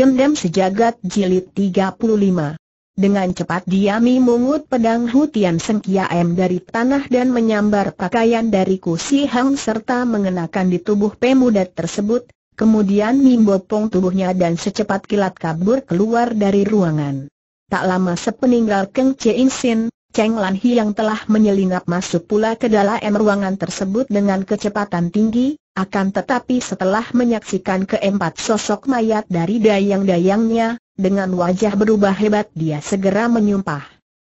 Dendam Sejagat Jilid 35 Dengan cepat dia memungut pedang Hutian M dari tanah dan menyambar pakaian dari Kusi Hang serta mengenakan di tubuh pemuda tersebut, kemudian mimbopong tubuhnya dan secepat kilat kabur keluar dari ruangan. Tak lama sepeninggal Keng In Sin, Cheng Lan Hi yang telah menyelinap masuk pula ke dalam ruangan tersebut dengan kecepatan tinggi, akan tetapi setelah menyaksikan keempat sosok mayat dari dayang-dayangnya, dengan wajah berubah hebat dia segera menyumpah.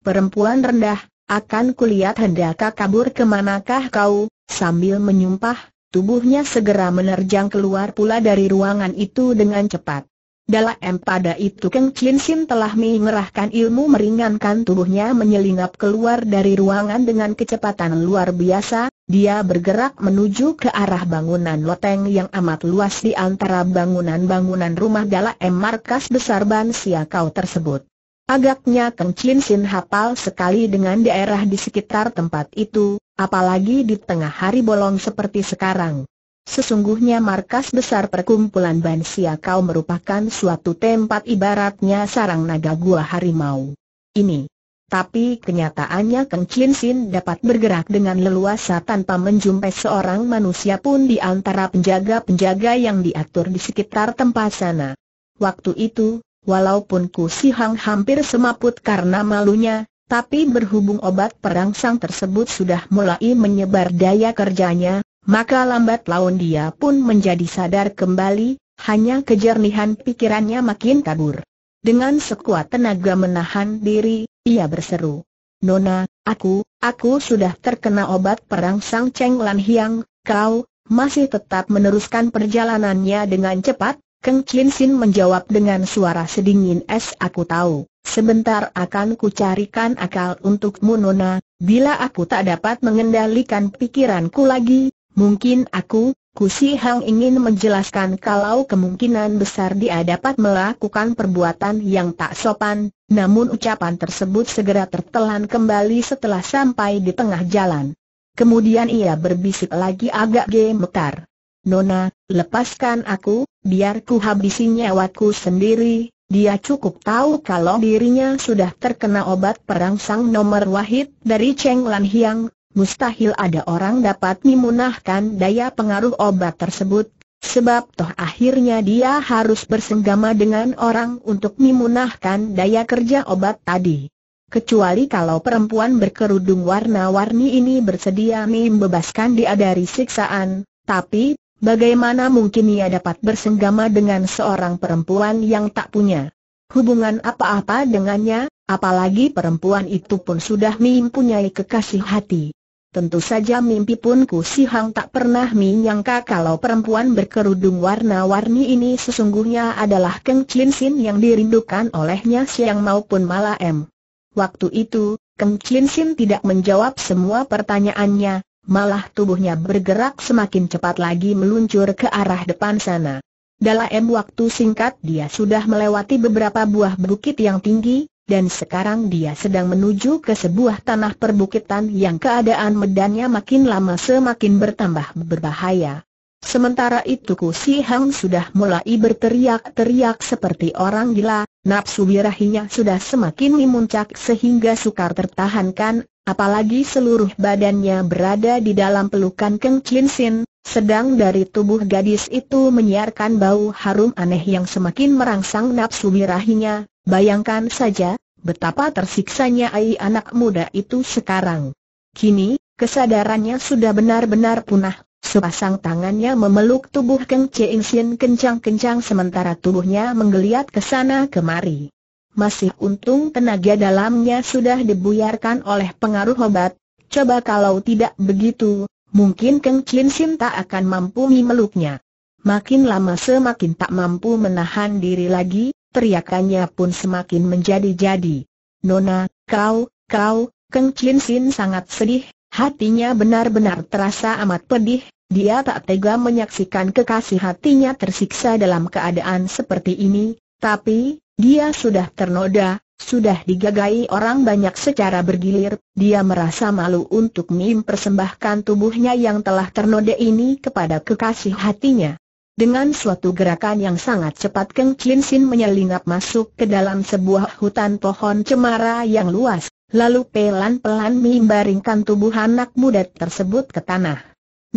Perempuan rendah, akan kulihat hendakkah kabur kemanakah kau, sambil menyumpah, tubuhnya segera menerjang keluar pula dari ruangan itu dengan cepat. Dalam pada itu Keng Chin Sin telah mengerahkan ilmu meringankan tubuhnya menyelinap keluar dari ruangan dengan kecepatan luar biasa, dia bergerak menuju ke arah bangunan loteng yang amat luas di antara bangunan-bangunan rumah dalam markas besar Ban Siakau tersebut. Agaknya Kang Chin Sin hafal sekali dengan daerah di sekitar tempat itu, apalagi di tengah hari bolong seperti sekarang. Sesungguhnya markas besar perkumpulan Ban Siakau merupakan suatu tempat ibaratnya sarang naga gua harimau. Ini tapi kenyataannya Keng Chin Sin dapat bergerak dengan leluasa tanpa menjumpai seorang manusia pun di antara penjaga-penjaga yang diatur di sekitar tempat sana. Waktu itu, walaupun Ku Si Hang hampir semaput karena malunya, tapi berhubung obat perangsang tersebut sudah mulai menyebar daya kerjanya, maka lambat laun dia pun menjadi sadar kembali, hanya kejernihan pikirannya makin kabur. Dengan sekuat tenaga menahan diri, ia berseru. Nona, aku, aku sudah terkena obat perang Sang Cheng Lan Hiang, kau, masih tetap meneruskan perjalanannya dengan cepat? Keng Chin Sin menjawab dengan suara sedingin es aku tahu, sebentar akan kucarikan akal untukmu Nona, bila aku tak dapat mengendalikan pikiranku lagi, mungkin aku, Kusi Hang ingin menjelaskan kalau kemungkinan besar dia dapat melakukan perbuatan yang tak sopan, namun ucapan tersebut segera tertelan kembali setelah sampai di tengah jalan. Kemudian ia berbisik lagi agak gemetar. Nona, lepaskan aku, biar ku habisi nyawaku sendiri, dia cukup tahu kalau dirinya sudah terkena obat perangsang nomor wahid dari Cheng Lan Hiang, mustahil ada orang dapat memunahkan daya pengaruh obat tersebut, sebab toh akhirnya dia harus bersenggama dengan orang untuk memunahkan daya kerja obat tadi. Kecuali kalau perempuan berkerudung warna-warni ini bersedia membebaskan dia dari siksaan, tapi, bagaimana mungkin ia dapat bersenggama dengan seorang perempuan yang tak punya hubungan apa-apa dengannya, apalagi perempuan itu pun sudah mempunyai kekasih hati. Tentu saja mimpi pun Ku Si Hang tak pernah menyangka kalau perempuan berkerudung warna-warni ini sesungguhnya adalah Keng Chin Sin yang dirindukan olehnya Siang maupun Malam. Waktu itu, Keng Chin Sin tidak menjawab semua pertanyaannya, malah tubuhnya bergerak semakin cepat lagi meluncur ke arah depan sana. Dalam waktu singkat dia sudah melewati beberapa buah bukit yang tinggi, dan sekarang dia sedang menuju ke sebuah tanah perbukitan yang keadaan medannya makin lama semakin bertambah berbahaya. Sementara itu Ku Si Hang sudah mulai berteriak-teriak seperti orang gila, nafsu birahinya sudah semakin memuncak sehingga sukar tertahankan, apalagi seluruh badannya berada di dalam pelukan Keng Chin Sin, sedang dari tubuh gadis itu menyiarkan bau harum aneh yang semakin merangsang nafsu birahinya, bayangkan saja, Betapa tersiksanya ai anak muda itu sekarang. Kini, kesadarannya sudah benar-benar punah, sepasang tangannya memeluk tubuh Keng Cheng Sien kencang-kencang sementara tubuhnya menggeliat ke sana kemari. Masih untung tenaga dalamnya sudah dibuyarkan oleh pengaruh obat, coba kalau tidak begitu, mungkin Keng Cheng Sien tak akan mampu memeluknya. Makin lama semakin tak mampu menahan diri lagi, teriakannya pun semakin menjadi-jadi. Nona, kau, kau, Keng Chin Sin sangat sedih, hatinya benar-benar terasa amat pedih, dia tak tega menyaksikan kekasih hatinya tersiksa dalam keadaan seperti ini, tapi, dia sudah ternoda, sudah digagai orang banyak secara bergilir, dia merasa malu untuk mempersembahkan tubuhnya yang telah ternoda ini kepada kekasih hatinya. Dengan suatu gerakan yang sangat cepat Keng Chin Sin menyelinap masuk ke dalam sebuah hutan pohon cemara yang luas, lalu pelan-pelan membaringkan tubuh anak muda tersebut ke tanah.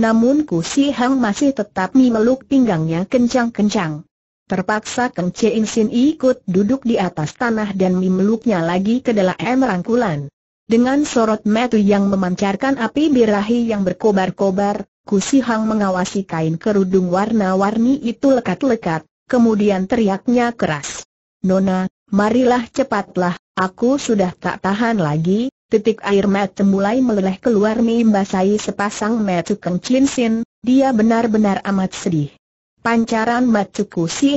Namun Ku Si Hang masih tetap memeluk pinggangnya kencang-kencang. Terpaksa Keng Chin Sin ikut duduk di atas tanah dan memeluknya lagi ke dalam rangkulan. Dengan sorot metu yang memancarkan api birahi yang berkobar-kobar, Hang mengawasi kain kerudung warna-warni itu lekat-lekat, kemudian teriaknya keras. Nona, marilah cepatlah, aku sudah tak tahan lagi, titik air mata mulai meleleh keluar membasahi sepasang mata Keng Sin, dia benar-benar amat sedih. Pancaran mata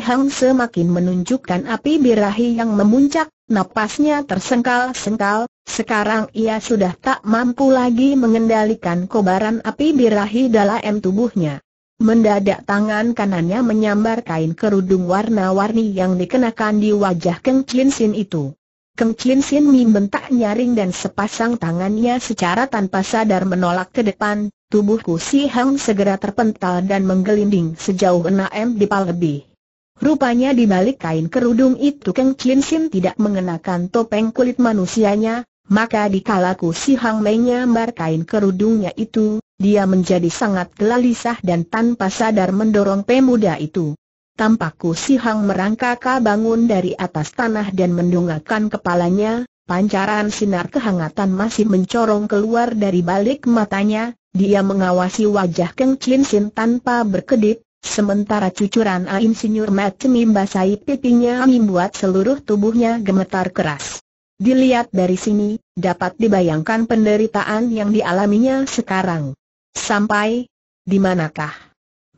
Hang semakin menunjukkan api birahi yang memuncak, Napasnya tersengkal-sengkal, sekarang ia sudah tak mampu lagi mengendalikan kobaran api birahi dalam tubuhnya. Mendadak tangan kanannya menyambar kain kerudung warna-warni yang dikenakan di wajah Keng Chin Sin itu. Keng Chin Sin membentak nyaring dan sepasang tangannya secara tanpa sadar menolak ke depan, tubuhku Si Hang segera terpental dan menggelinding sejauh 6 m dipal lebih. Rupanya di balik kain kerudung itu Keng Chin Sin tidak mengenakan topeng kulit manusianya, maka di kalaku Si Hang nyambar kain kerudungnya itu, dia menjadi sangat gelisah dan tanpa sadar mendorong pemuda itu. Tampakku Si Hang merangkak bangun dari atas tanah dan mendongakkan kepalanya, pancaran sinar kehangatan masih mencorong keluar dari balik matanya, dia mengawasi wajah Keng Chin Sin tanpa berkedip, Sementara cucuran insinyur Matt membasahi pipinya membuat seluruh tubuhnya gemetar keras. Dilihat dari sini, dapat dibayangkan penderitaan yang dialaminya sekarang. Sampai, di manakah?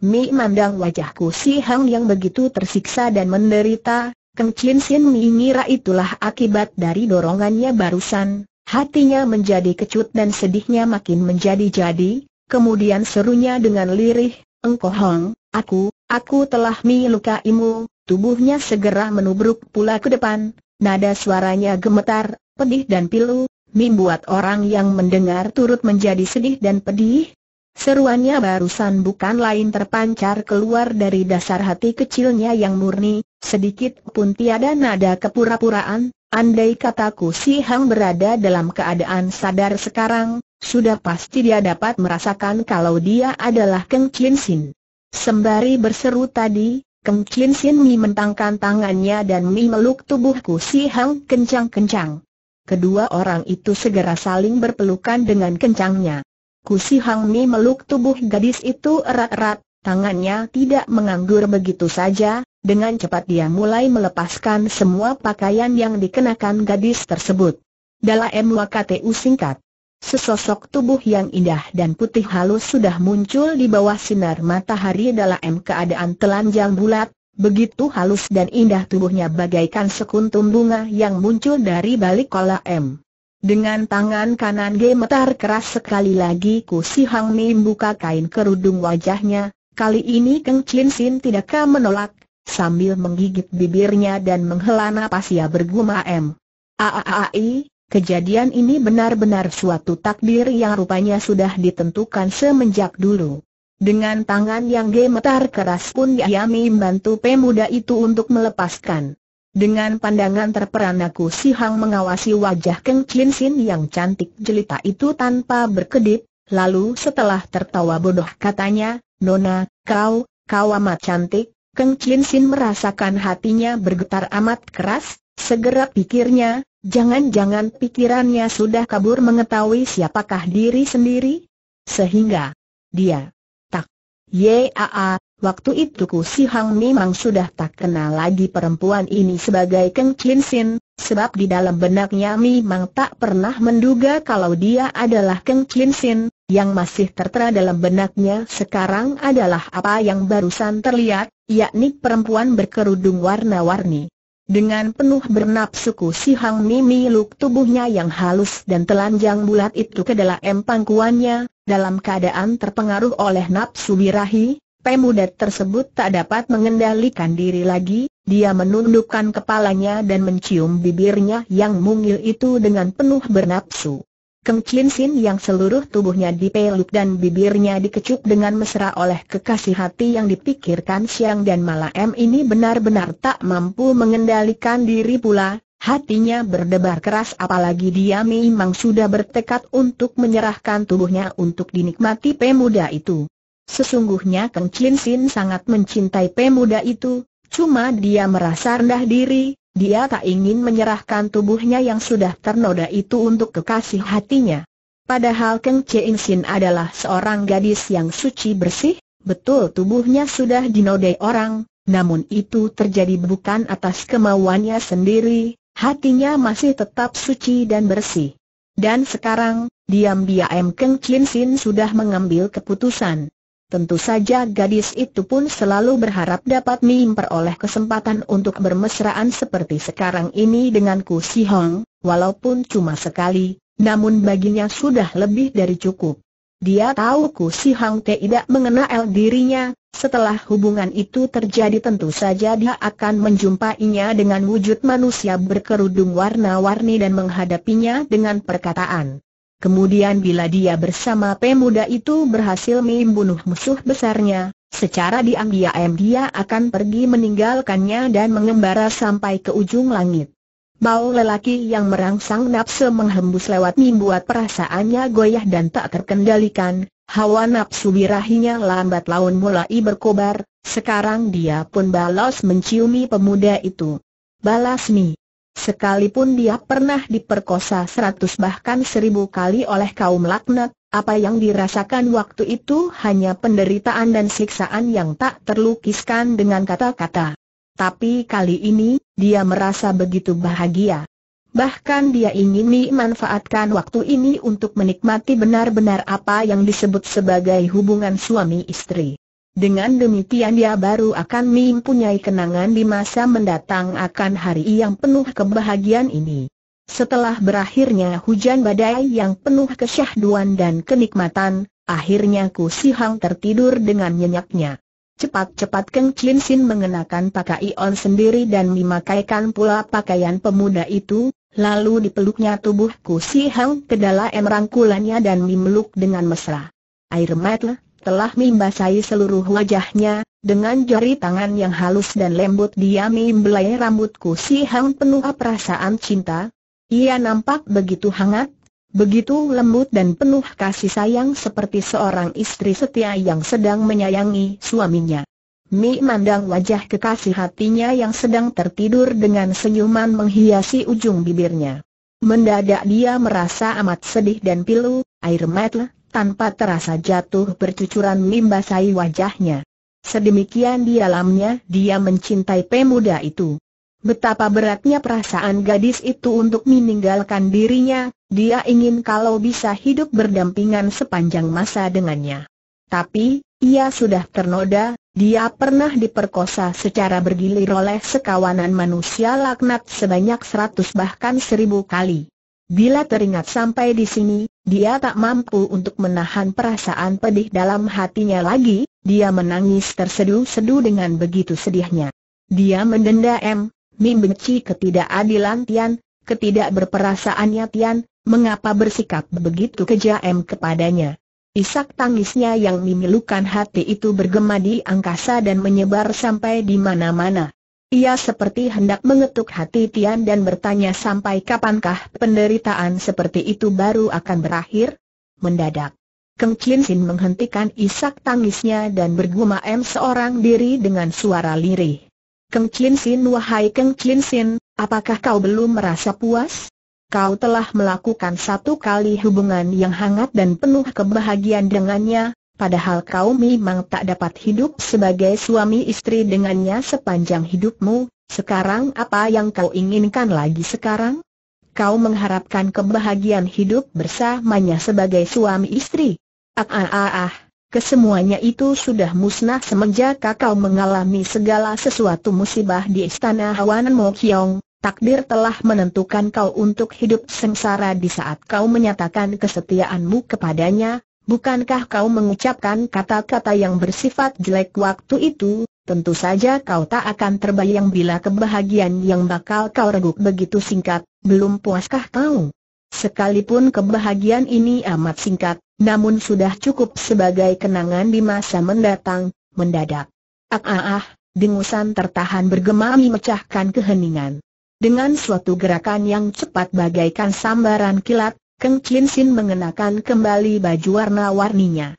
Mi mandang wajahku si Hang yang begitu tersiksa dan menderita, Keng Chin Sin mengira itulah akibat dari dorongannya barusan, hatinya menjadi kecut dan sedihnya makin menjadi-jadi, kemudian serunya dengan lirih, engkau Hong, Aku, aku telah melukaimu, tubuhnya segera menubruk pula ke depan, nada suaranya gemetar, pedih dan pilu, membuat orang yang mendengar turut menjadi sedih dan pedih. Seruannya barusan bukan lain terpancar keluar dari dasar hati kecilnya yang murni, sedikit pun tiada nada kepura-puraan, andai kataku si Hang berada dalam keadaan sadar sekarang, sudah pasti dia dapat merasakan kalau dia adalah Keng Chin Sin. Sembari berseru tadi, Keng Chin Sin Mi mentangkan tangannya dan Mi meluk tubuhku si Hang kencang-kencang. Kedua orang itu segera saling berpelukan dengan kencangnya. Ku si Hang Mi meluk tubuh gadis itu erat-erat, tangannya tidak menganggur begitu saja, dengan cepat dia mulai melepaskan semua pakaian yang dikenakan gadis tersebut. Dalam waktu singkat. Sesosok tubuh yang indah dan putih halus sudah muncul di bawah sinar matahari dalam keadaan telanjang bulat, begitu halus dan indah tubuhnya bagaikan sekuntum bunga yang muncul dari balik kolam. Dengan tangan kanan gemetar keras sekali lagi Ku Si Hang Mim buka kain kerudung wajahnya, kali ini Keng Chin Sin tidakkah menolak, sambil menggigit bibirnya dan menghela napas ia bergumam. Aaai, Kejadian ini benar-benar suatu takdir yang rupanya sudah ditentukan semenjak dulu. Dengan tangan yang gemetar keras pun Yami membantu pemuda itu untuk melepaskan. Dengan pandangan terperanaku si Hang mengawasi wajah Keng Chin Sin yang cantik jelita itu tanpa berkedip, lalu setelah tertawa bodoh katanya, Nona, kau, kau amat cantik, Keng Chin Sin merasakan hatinya bergetar amat keras, segera pikirnya, Jangan-jangan pikirannya sudah kabur mengetahui siapakah diri sendiri? Sehingga dia tak. Yaa, waktu itu Ku Si Hang memang sudah tak kenal lagi perempuan ini sebagai Keng Chin Sin, sebab di dalam benaknya memang tak pernah menduga kalau dia adalah Keng Chin Sin, yang masih tertera dalam benaknya sekarang adalah apa yang barusan terlihat, yakni perempuan berkerudung warna-warni. Dengan penuh bernapsuku si Hang Mimi luk tubuhnya yang halus dan telanjang bulat itu ke dalam empangkuannya. dalam keadaan terpengaruh oleh nafsu birahi, pemuda tersebut tak dapat mengendalikan diri lagi, dia menundukkan kepalanya dan mencium bibirnya yang mungil itu dengan penuh bernapsu. Keng Chin Sin yang seluruh tubuhnya dipeluk dan bibirnya dikecup dengan mesra oleh kekasih hati yang dipikirkan siang dan malam ini benar-benar tak mampu mengendalikan diri pula, Hatinya berdebar keras apalagi dia memang sudah bertekad untuk menyerahkan tubuhnya untuk dinikmati pemuda itu. Sesungguhnya Keng Chin Sin sangat mencintai pemuda itu, cuma dia merasa rendah diri, dia tak ingin menyerahkan tubuhnya yang sudah ternoda itu untuk kekasih hatinya. Padahal Keng Chein Sin adalah seorang gadis yang suci bersih, betul tubuhnya sudah dinodai orang, namun itu terjadi bukan atas kemauannya sendiri, hatinya masih tetap suci dan bersih. Dan sekarang, diam-diam Keng Chin Sin sudah mengambil keputusan. Tentu saja gadis itu pun selalu berharap dapat memperoleh kesempatan untuk bermesraan seperti sekarang ini dengan Ku Si Hong, walaupun cuma sekali, namun baginya sudah lebih dari cukup. Dia tahu Ku Si Hong tidak mengenal dirinya, setelah hubungan itu terjadi tentu saja dia akan menjumpainya dengan wujud manusia berkerudung warna-warni dan menghadapinya dengan perkataan. Kemudian bila dia bersama pemuda itu berhasil membunuh musuh besarnya, secara diam-diam dia akan pergi meninggalkannya dan mengembara sampai ke ujung langit. Bau lelaki yang merangsang nafsu menghembus lewat membuat perasaannya goyah dan tak terkendalikan, hawa nafsu birahinya lambat laun mulai berkobar, sekarang dia pun balas menciumi pemuda itu. Balas mi. Sekalipun dia pernah diperkosa seratus bahkan seribu kali oleh kaum laknat, apa yang dirasakan waktu itu hanya penderitaan dan siksaan yang tak terlukiskan dengan kata-kata. Tapi kali ini, dia merasa begitu bahagia. Bahkan dia ingin memanfaatkan waktu ini untuk menikmati benar-benar apa yang disebut sebagai hubungan suami istri. Dengan demikian dia baru akan mempunyai kenangan di masa mendatang akan hari yang penuh kebahagiaan ini. Setelah berakhirnya hujan badai yang penuh kesyahduan dan kenikmatan, akhirnya Ku Hang tertidur dengan nyenyaknya. Cepat-cepat Keng Chin Sin mengenakan pakaian sendiri dan memakaikan pula pakaian pemuda itu, lalu dipeluknya tubuh Ku Si Hang ke dalam rangkulannya dan memeluk dengan mesra. Air mata telah membasahi seluruh wajahnya, dengan jari tangan yang halus dan lembut dia membelai rambutku si Hang penuh perasaan cinta. Ia nampak begitu hangat, begitu lembut dan penuh kasih sayang seperti seorang istri setia yang sedang menyayangi suaminya. Mi mandang wajah kekasih hatinya yang sedang tertidur dengan senyuman menghiasi ujung bibirnya. Mendadak dia merasa amat sedih dan pilu, air mata tanpa terasa jatuh bercucuran membasahi wajahnya. Sedemikian di dalamnya, dia mencintai pemuda itu. Betapa beratnya perasaan gadis itu untuk meninggalkan dirinya, dia ingin kalau bisa hidup berdampingan sepanjang masa dengannya. Tapi, ia sudah ternoda, dia pernah diperkosa secara bergilir oleh sekawanan manusia laknat sebanyak seratus bahkan seribu kali. Bila teringat sampai di sini, dia tak mampu untuk menahan perasaan pedih dalam hatinya lagi, dia menangis terseduh-seduh dengan begitu sedihnya. Dia mendenda M, Mim benci ketidakadilan Tian, ketidakberperasaannya Tian, mengapa bersikap begitu kejam kepadanya. Isak tangisnya yang memilukan hati itu bergema di angkasa dan menyebar sampai di mana-mana. Ia seperti hendak mengetuk hati Tian dan bertanya sampai kapankah penderitaan seperti itu baru akan berakhir? Mendadak. Keng Chin Sin menghentikan isak tangisnya dan bergumam seorang diri dengan suara lirih. Keng Chin Sin wahai Keng Chin Sin, apakah kau belum merasa puas? Kau telah melakukan satu kali hubungan yang hangat dan penuh kebahagiaan dengannya, padahal kau memang tak dapat hidup sebagai suami istri dengannya sepanjang hidupmu, sekarang apa yang kau inginkan lagi sekarang? Kau mengharapkan kebahagiaan hidup bersamanya sebagai suami istri? Ah ah ah ah, kesemuanya itu sudah musnah semenjak kau mengalami segala sesuatu musibah di istana Hawanan Mokyong. Takdir telah menentukan kau untuk hidup sengsara di saat kau menyatakan kesetiaanmu kepadanya, Bukankah kau mengucapkan kata-kata yang bersifat jelek waktu itu? Tentu saja kau tak akan terbayang bila kebahagiaan yang bakal kau reguk begitu singkat, belum puaskah kau? Sekalipun kebahagiaan ini amat singkat, namun sudah cukup sebagai kenangan di masa mendatang, mendadak. Ah ah ah, dengusan tertahan bergema memecahkan keheningan. Dengan suatu gerakan yang cepat bagaikan sambaran kilat, Keng Chin Sin mengenakan kembali baju warna-warninya.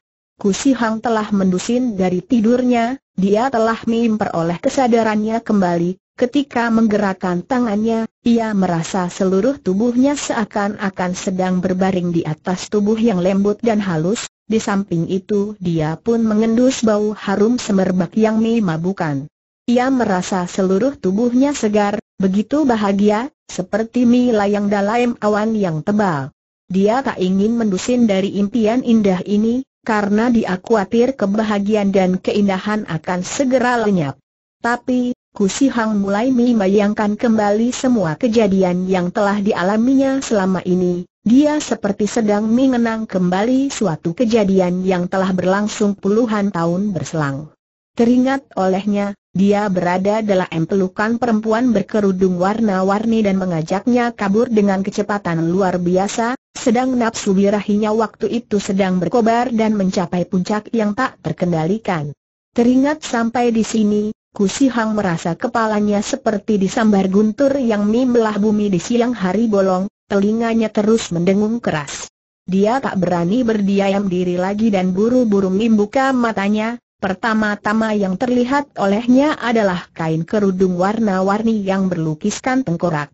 Si Hang telah mendusin dari tidurnya, dia telah memperoleh kesadarannya kembali, ketika menggerakkan tangannya, ia merasa seluruh tubuhnya seakan-akan sedang berbaring di atas tubuh yang lembut dan halus, di samping itu dia pun mengendus bau harum semerbak yang memabukan. Ia merasa seluruh tubuhnya segar, begitu bahagia, seperti mie layang dalam awan yang tebal. Dia tak ingin mendusin dari impian indah ini, karena dia khawatir kebahagiaan dan keindahan akan segera lenyap. Tapi, Kusi Hang mulai membayangkan kembali semua kejadian yang telah dialaminya selama ini, dia seperti sedang mengenang kembali suatu kejadian yang telah berlangsung puluhan tahun berselang. Teringat olehnya, dia berada dalam pelukan perempuan berkerudung warna-warni dan mengajaknya kabur dengan kecepatan luar biasa, sedang nafsu birahinya waktu itu sedang berkobar dan mencapai puncak yang tak terkendalikan. Teringat sampai di sini, Si Hang merasa kepalanya seperti disambar guntur yang membelah bumi di siang hari bolong, telinganya terus mendengung keras. Dia tak berani berdiam diri lagi dan buru-buru membuka matanya, pertama-tama yang terlihat olehnya adalah kain kerudung warna-warni yang berlukiskan tengkorak.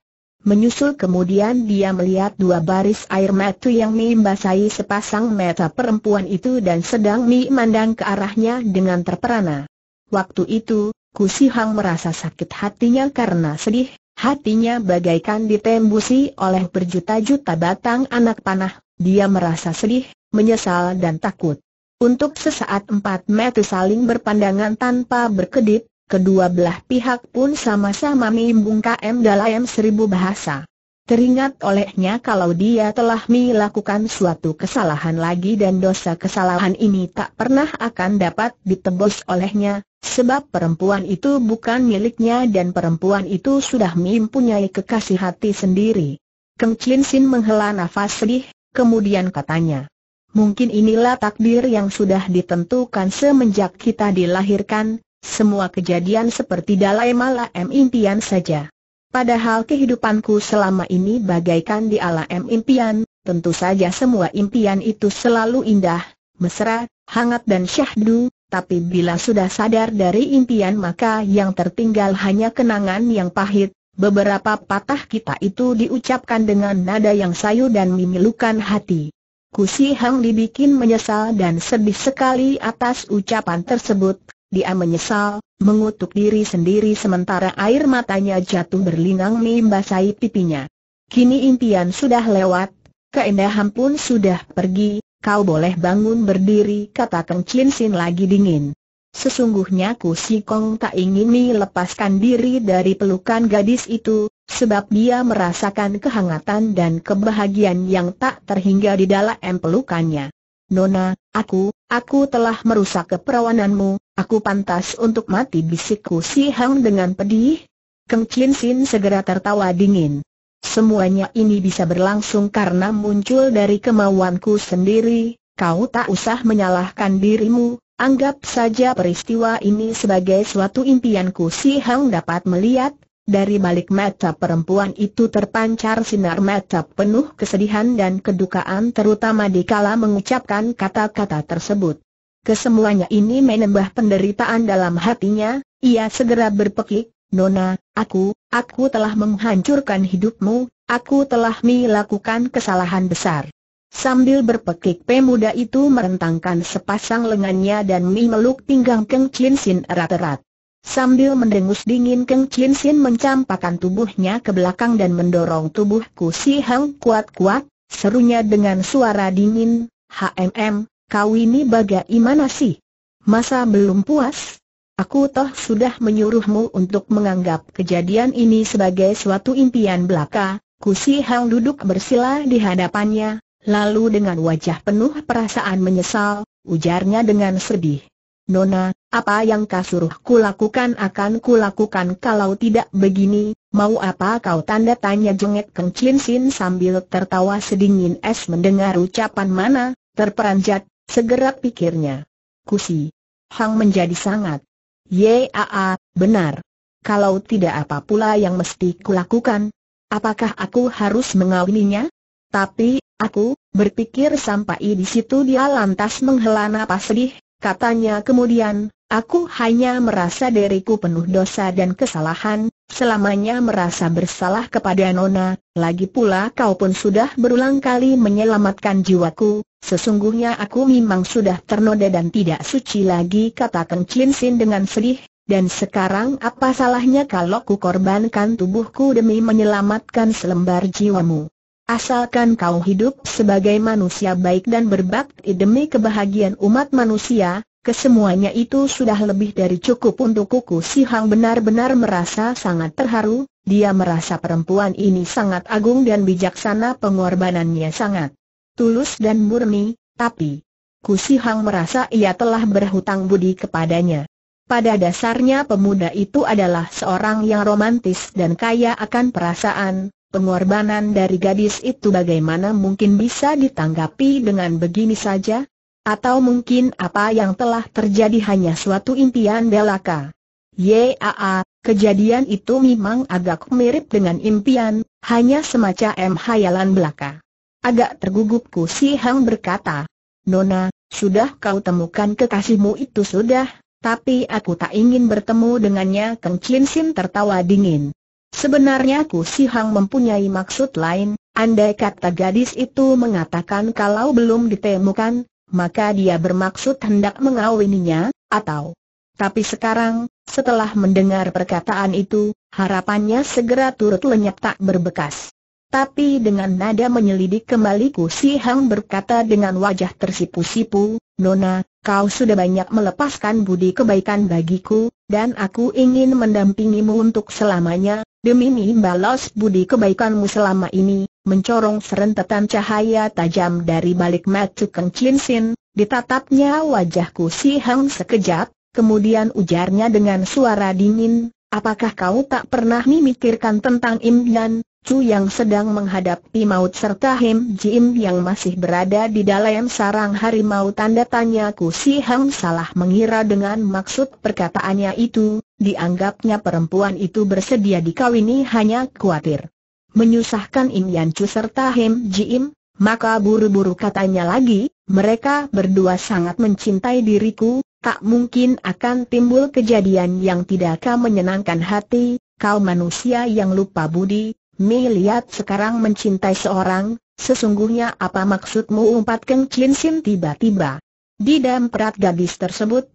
Menyusul kemudian dia melihat dua baris air mata yang membasahi sepasang mata perempuan itu dan sedang memandang ke arahnya dengan terperana. Waktu itu, Kusihang merasa sakit hatinya karena sedih, hatinya bagaikan ditembusi oleh berjuta-juta batang anak panah, dia merasa sedih, menyesal dan takut. Untuk sesaat empat mata saling berpandangan tanpa berkedip, Kedua belah pihak pun sama-sama mimbung KM dalam seribu bahasa. Teringat olehnya kalau dia telah melakukan suatu kesalahan lagi dan dosa kesalahan ini tak pernah akan dapat ditebus olehnya, sebab perempuan itu bukan miliknya dan perempuan itu sudah mempunyai kekasih hati sendiri. Keng Chin Sin menghela nafas sedih, kemudian katanya, Mungkin inilah takdir yang sudah ditentukan semenjak kita dilahirkan, semua kejadian seperti dalai malam impian saja. Padahal kehidupanku selama ini bagaikan di alam impian, tentu saja semua impian itu selalu indah, mesra, hangat dan syahdu, tapi bila sudah sadar dari impian maka yang tertinggal hanya kenangan yang pahit, beberapa patah kita itu diucapkan dengan nada yang sayu dan memilukan hati. Kusi Hang dibikin menyesal dan sedih sekali atas ucapan tersebut, dia menyesal, mengutuk diri sendiri sementara air matanya jatuh berlinang membasahi pipinya. Kini impian sudah lewat, keindahan pun sudah pergi, kau boleh bangun berdiri kata Kang Chin Sin lagi dingin. Sesungguhnya Ku Si Kong tak ingin melepaskan diri dari pelukan gadis itu, sebab dia merasakan kehangatan dan kebahagiaan yang tak terhingga di dalam pelukannya. Nona, aku, aku telah merusak keperawananmu, aku pantas untuk mati bisikku si Hang dengan pedih. Keng Chin Sin segera tertawa dingin. Semuanya ini bisa berlangsung karena muncul dari kemauanku sendiri, kau tak usah menyalahkan dirimu, anggap saja peristiwa ini sebagai suatu impianku si Hang dapat melihat, dari balik mata perempuan itu terpancar sinar mata penuh kesedihan dan kedukaan terutama dikala mengucapkan kata-kata tersebut. Kesemuanya ini menambah penderitaan dalam hatinya, ia segera berpekik, Nona, aku, aku telah menghancurkan hidupmu, aku telah melakukan kesalahan besar. Sambil berpekik pemuda itu merentangkan sepasang lengannya dan memeluk pinggang Keng Chin Sin erat-erat. Sambil mendengus dingin Keng Chin Sin mencampakkan tubuhnya ke belakang dan mendorong tubuhku Ku Si Heng kuat-kuat, serunya dengan suara dingin, HMM, kau ini bagaimana sih? Masa belum puas? Aku toh sudah menyuruhmu untuk menganggap kejadian ini sebagai suatu impian belaka, Ku Si Heng duduk bersila di hadapannya, lalu dengan wajah penuh perasaan menyesal, ujarnya dengan sedih. Nona, apa yang kau suruh kulakukan akan kulakukan kalau tidak begini, mau apa kau tanda tanya jengek Keng Chin Sin sambil tertawa sedingin es mendengar ucapan mana, terperanjat, segera pikirnya. Kusi. Hang menjadi sangat. Yaa, benar. Kalau tidak apa pula yang mesti kulakukan, apakah aku harus mengawininya? Tapi, aku, berpikir sampai di situ dia lantas menghela napas sedih, katanya kemudian, Aku hanya merasa diriku penuh dosa dan kesalahan, selamanya merasa bersalah kepada Nona, lagi pula kau pun sudah berulang kali menyelamatkan jiwaku, sesungguhnya aku memang sudah ternoda dan tidak suci lagi kata Keng Chin Sin dengan sedih, dan sekarang apa salahnya kalau ku korbankan tubuhku demi menyelamatkan selembar jiwamu. Asalkan kau hidup sebagai manusia baik dan berbakti demi kebahagiaan umat manusia, Kesemuanya itu sudah lebih dari cukup untuk kuku si Hang benar-benar merasa sangat terharu, dia merasa perempuan ini sangat agung dan bijaksana pengorbanannya sangat tulus dan murni, tapi si Hang merasa ia telah berhutang budi kepadanya. Pada dasarnya pemuda itu adalah seorang yang romantis dan kaya akan perasaan, pengorbanan dari gadis itu bagaimana mungkin bisa ditanggapi dengan begini saja? Atau mungkin apa yang telah terjadi hanya suatu impian belaka. Yaa, kejadian itu memang agak mirip dengan impian, hanya semacam hayalan belaka. Agak tergugupku Ku Si Hang berkata, Nona, sudah kau temukan kekasihmu itu sudah, tapi aku tak ingin bertemu dengannya Keng Chin Sim tertawa dingin. Sebenarnya Ku Si Hang mempunyai maksud lain, andai kata gadis itu mengatakan kalau belum ditemukan, maka dia bermaksud hendak mengawininya, atau... Tapi sekarang, setelah mendengar perkataan itu, harapannya segera turut lenyap tak berbekas. Tapi dengan nada menyelidik kembali Ku Si Hang berkata dengan wajah tersipu-sipu, Nona, kau sudah banyak melepaskan budi kebaikan bagiku, dan aku ingin mendampingimu untuk selamanya, Demi membalas budi kebaikanmu selama ini, mencorong serentetan cahaya tajam dari balik mata Keng Chin Sin, ditatapnya wajahku si Hang sekejap, kemudian ujarnya dengan suara dingin, apakah kau tak pernah memikirkan tentang Nan, Chu yang sedang menghadapi maut serta Hem Jim yang masih berada di dalam sarang harimau tanda tanya Ku Si Hang salah mengira dengan maksud perkataannya itu, dianggapnya perempuan itu bersedia dikawini hanya khawatir. Menyusahkan Im Yan Chu serta Hem Jim, maka buru-buru katanya lagi, mereka berdua sangat mencintai diriku, tak mungkin akan timbul kejadian yang tidak akan menyenangkan hati, kau manusia yang lupa budi, Mi lihat sekarang mencintai seorang, sesungguhnya apa maksudmu umpat Keng Chin Sin tiba-tiba. Di dalam perat gadis tersebut,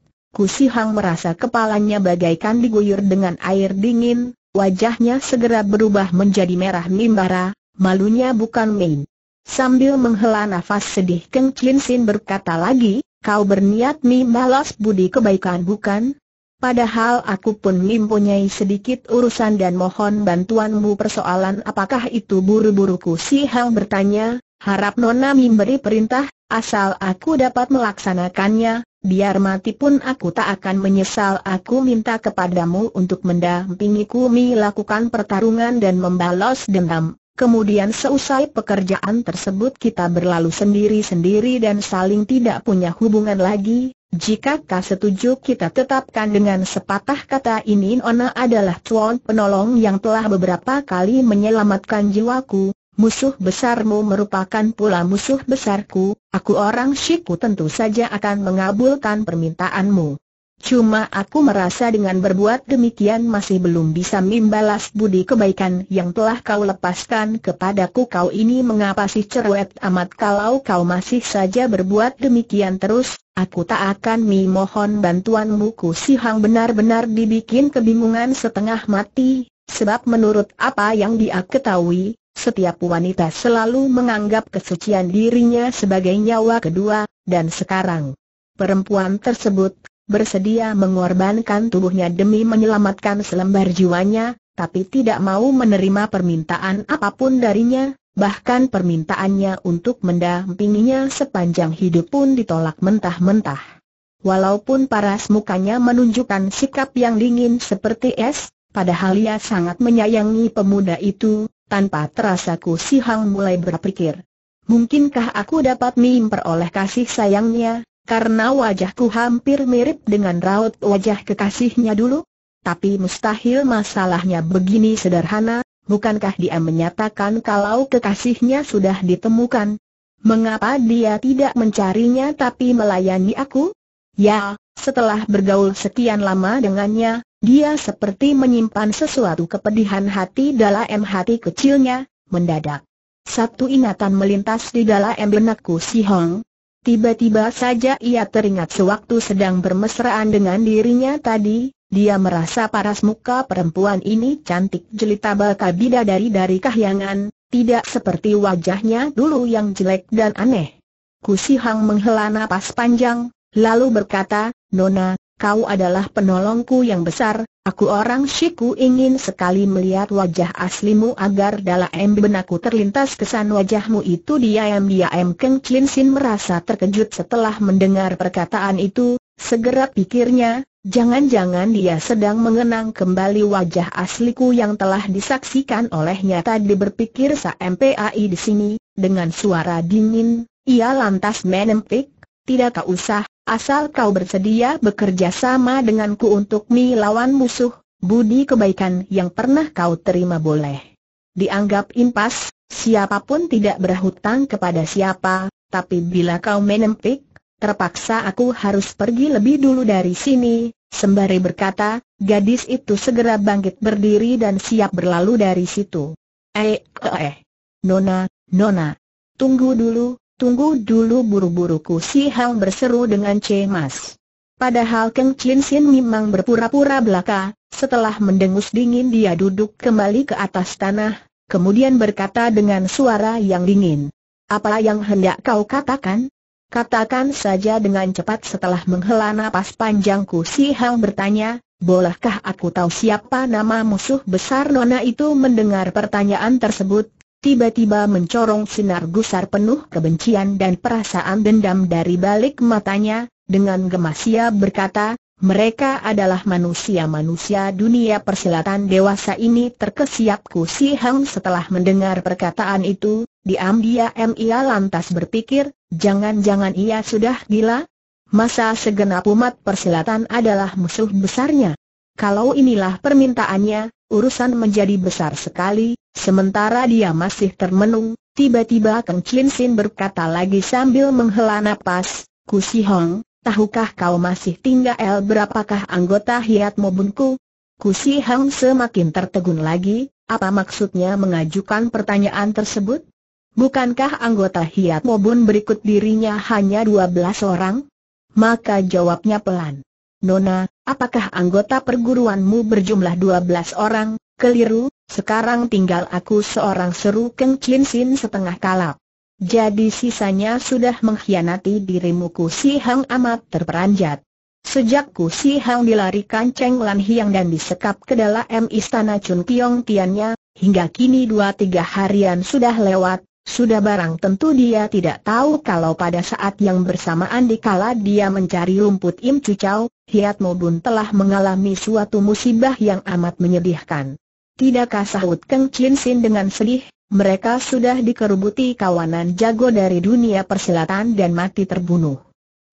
Si Hang merasa kepalanya bagaikan diguyur dengan air dingin, wajahnya segera berubah menjadi merah mimbara, malunya bukan main. Sambil menghela nafas sedih Keng Chin Sin berkata lagi, kau berniat Mi malas budi kebaikan bukan? Padahal aku pun mempunyai sedikit urusan dan mohon bantuanmu persoalan apakah itu buru-buruku si Hang bertanya, harap Nona memberi perintah, asal aku dapat melaksanakannya, biar mati pun aku tak akan menyesal aku minta kepadamu untuk mendampingiku melakukan pertarungan dan membalas dendam. Kemudian seusai pekerjaan tersebut kita berlalu sendiri-sendiri dan saling tidak punya hubungan lagi, jika kau setuju kita tetapkan dengan sepatah kata ini Nona adalah tuan penolong yang telah beberapa kali menyelamatkan jiwaku, musuh besarmu merupakan pula musuh besarku, aku orang Shiku tentu saja akan mengabulkan permintaanmu. Cuma aku merasa dengan berbuat demikian masih belum bisa membalas budi kebaikan yang telah kau lepaskan kepadaku Kau ini mengapa sih cerewet amat kalau kau masih saja berbuat demikian terus Aku tak akan memohon bantuanmu Ku si Hang benar-benar dibikin kebingungan setengah mati Sebab menurut apa yang dia ketahui setiap wanita selalu menganggap kesucian dirinya sebagai nyawa kedua, dan sekarang Perempuan tersebut bersedia mengorbankan tubuhnya demi menyelamatkan selembar jiwanya, tapi tidak mau menerima permintaan apapun darinya, bahkan permintaannya untuk mendampinginya sepanjang hidup pun ditolak mentah-mentah. Walaupun paras mukanya menunjukkan sikap yang dingin seperti es, padahal ia sangat menyayangi pemuda itu, tanpa terasa Ku Hang mulai berpikir. Mungkinkah aku dapat memperoleh kasih sayangnya, karena wajahku hampir mirip dengan raut wajah kekasihnya dulu? Tapi mustahil masalahnya begini sederhana, bukankah dia menyatakan kalau kekasihnya sudah ditemukan? Mengapa dia tidak mencarinya tapi melayani aku? Ya, setelah bergaul sekian lama dengannya, dia seperti menyimpan sesuatu kepedihan hati dalam hati kecilnya, mendadak. Satu ingatan melintas di dalam benakku si Hong, Tiba-tiba saja ia teringat sewaktu sedang bermesraan dengan dirinya tadi, dia merasa paras muka perempuan ini cantik jelita baka bidadari dari kahyangan, tidak seperti wajahnya dulu yang jelek dan aneh. Kusihang menghela napas panjang, lalu berkata, Nona, kau adalah penolongku yang besar, aku orang Shiku ingin sekali melihat wajah aslimu agar dalam benakku terlintas kesan wajahmu itu diam-diam Keng Chin Sin merasa terkejut setelah mendengar perkataan itu, segera pikirnya, jangan-jangan dia sedang mengenang kembali wajah asliku yang telah disaksikan olehnya tadi berpikir sa sampai di sini, dengan suara dingin, ia lantas menempik, tidak kau usah, asal kau bersedia bekerja sama denganku untuk melawan musuh, budi kebaikan yang pernah kau terima boleh. Dianggap impas, siapapun tidak berhutang kepada siapa, tapi bila kau menempik, terpaksa aku harus pergi lebih dulu dari sini, Sembari berkata, gadis itu segera bangkit berdiri dan siap berlalu dari situ. Eh, eh, eh. Nona, Nona. Tunggu dulu, Tunggu dulu buru-buruku si Hang berseru dengan cemas. Padahal Keng Chin Sin memang berpura-pura belaka, setelah mendengus dingin dia duduk kembali ke atas tanah, kemudian berkata dengan suara yang dingin. Apa yang hendak kau katakan? Katakan saja dengan cepat setelah menghela napas panjangku si Hang bertanya, bolehkah aku tahu siapa nama musuh besar Nona itu mendengar pertanyaan tersebut, tiba-tiba mencorong sinar gusar penuh kebencian dan perasaan dendam dari balik matanya, dengan gemas ia berkata, mereka adalah manusia-manusia dunia persilatan dewasa ini terkesiapku si Hang setelah mendengar perkataan itu, diam-diam ia lantas berpikir, jangan-jangan ia sudah gila? Masa segenap umat persilatan adalah musuh besarnya? Kalau inilah permintaannya, urusan menjadi besar sekali, Sementara dia masih termenung, tiba-tiba Kang Chin Sin berkata lagi sambil menghela nafas, Ku Si Hong, tahukah kau masih tinggal berapakah anggota hiat mobunku? Ku Si Hong semakin tertegun lagi, apa maksudnya mengajukan pertanyaan tersebut? Bukankah anggota hiat mobun berikut dirinya hanya 12 orang? Maka jawabnya pelan. Nona, apakah anggota perguruanmu berjumlah 12 orang? Keliru, sekarang tinggal aku seorang seru Keng Chin Sin setengah kalap. Jadi sisanya sudah mengkhianati dirimu Ku Si Hang amat terperanjat. Sejak Ku Si Hang dilarikan Cheng Lan Hiang dan disekap ke dalam istana Chun Kiong Tiannya, hingga kini dua tiga harian sudah lewat, sudah barang tentu dia tidak tahu kalau pada saat yang bersamaan dikala dia mencari rumput Im Cucau, Hiat Mobun telah mengalami suatu musibah yang amat menyedihkan. Tidakkah sahut Keng Chin Sin dengan sedih, mereka sudah dikerubuti kawanan jago dari dunia persilatan dan mati terbunuh.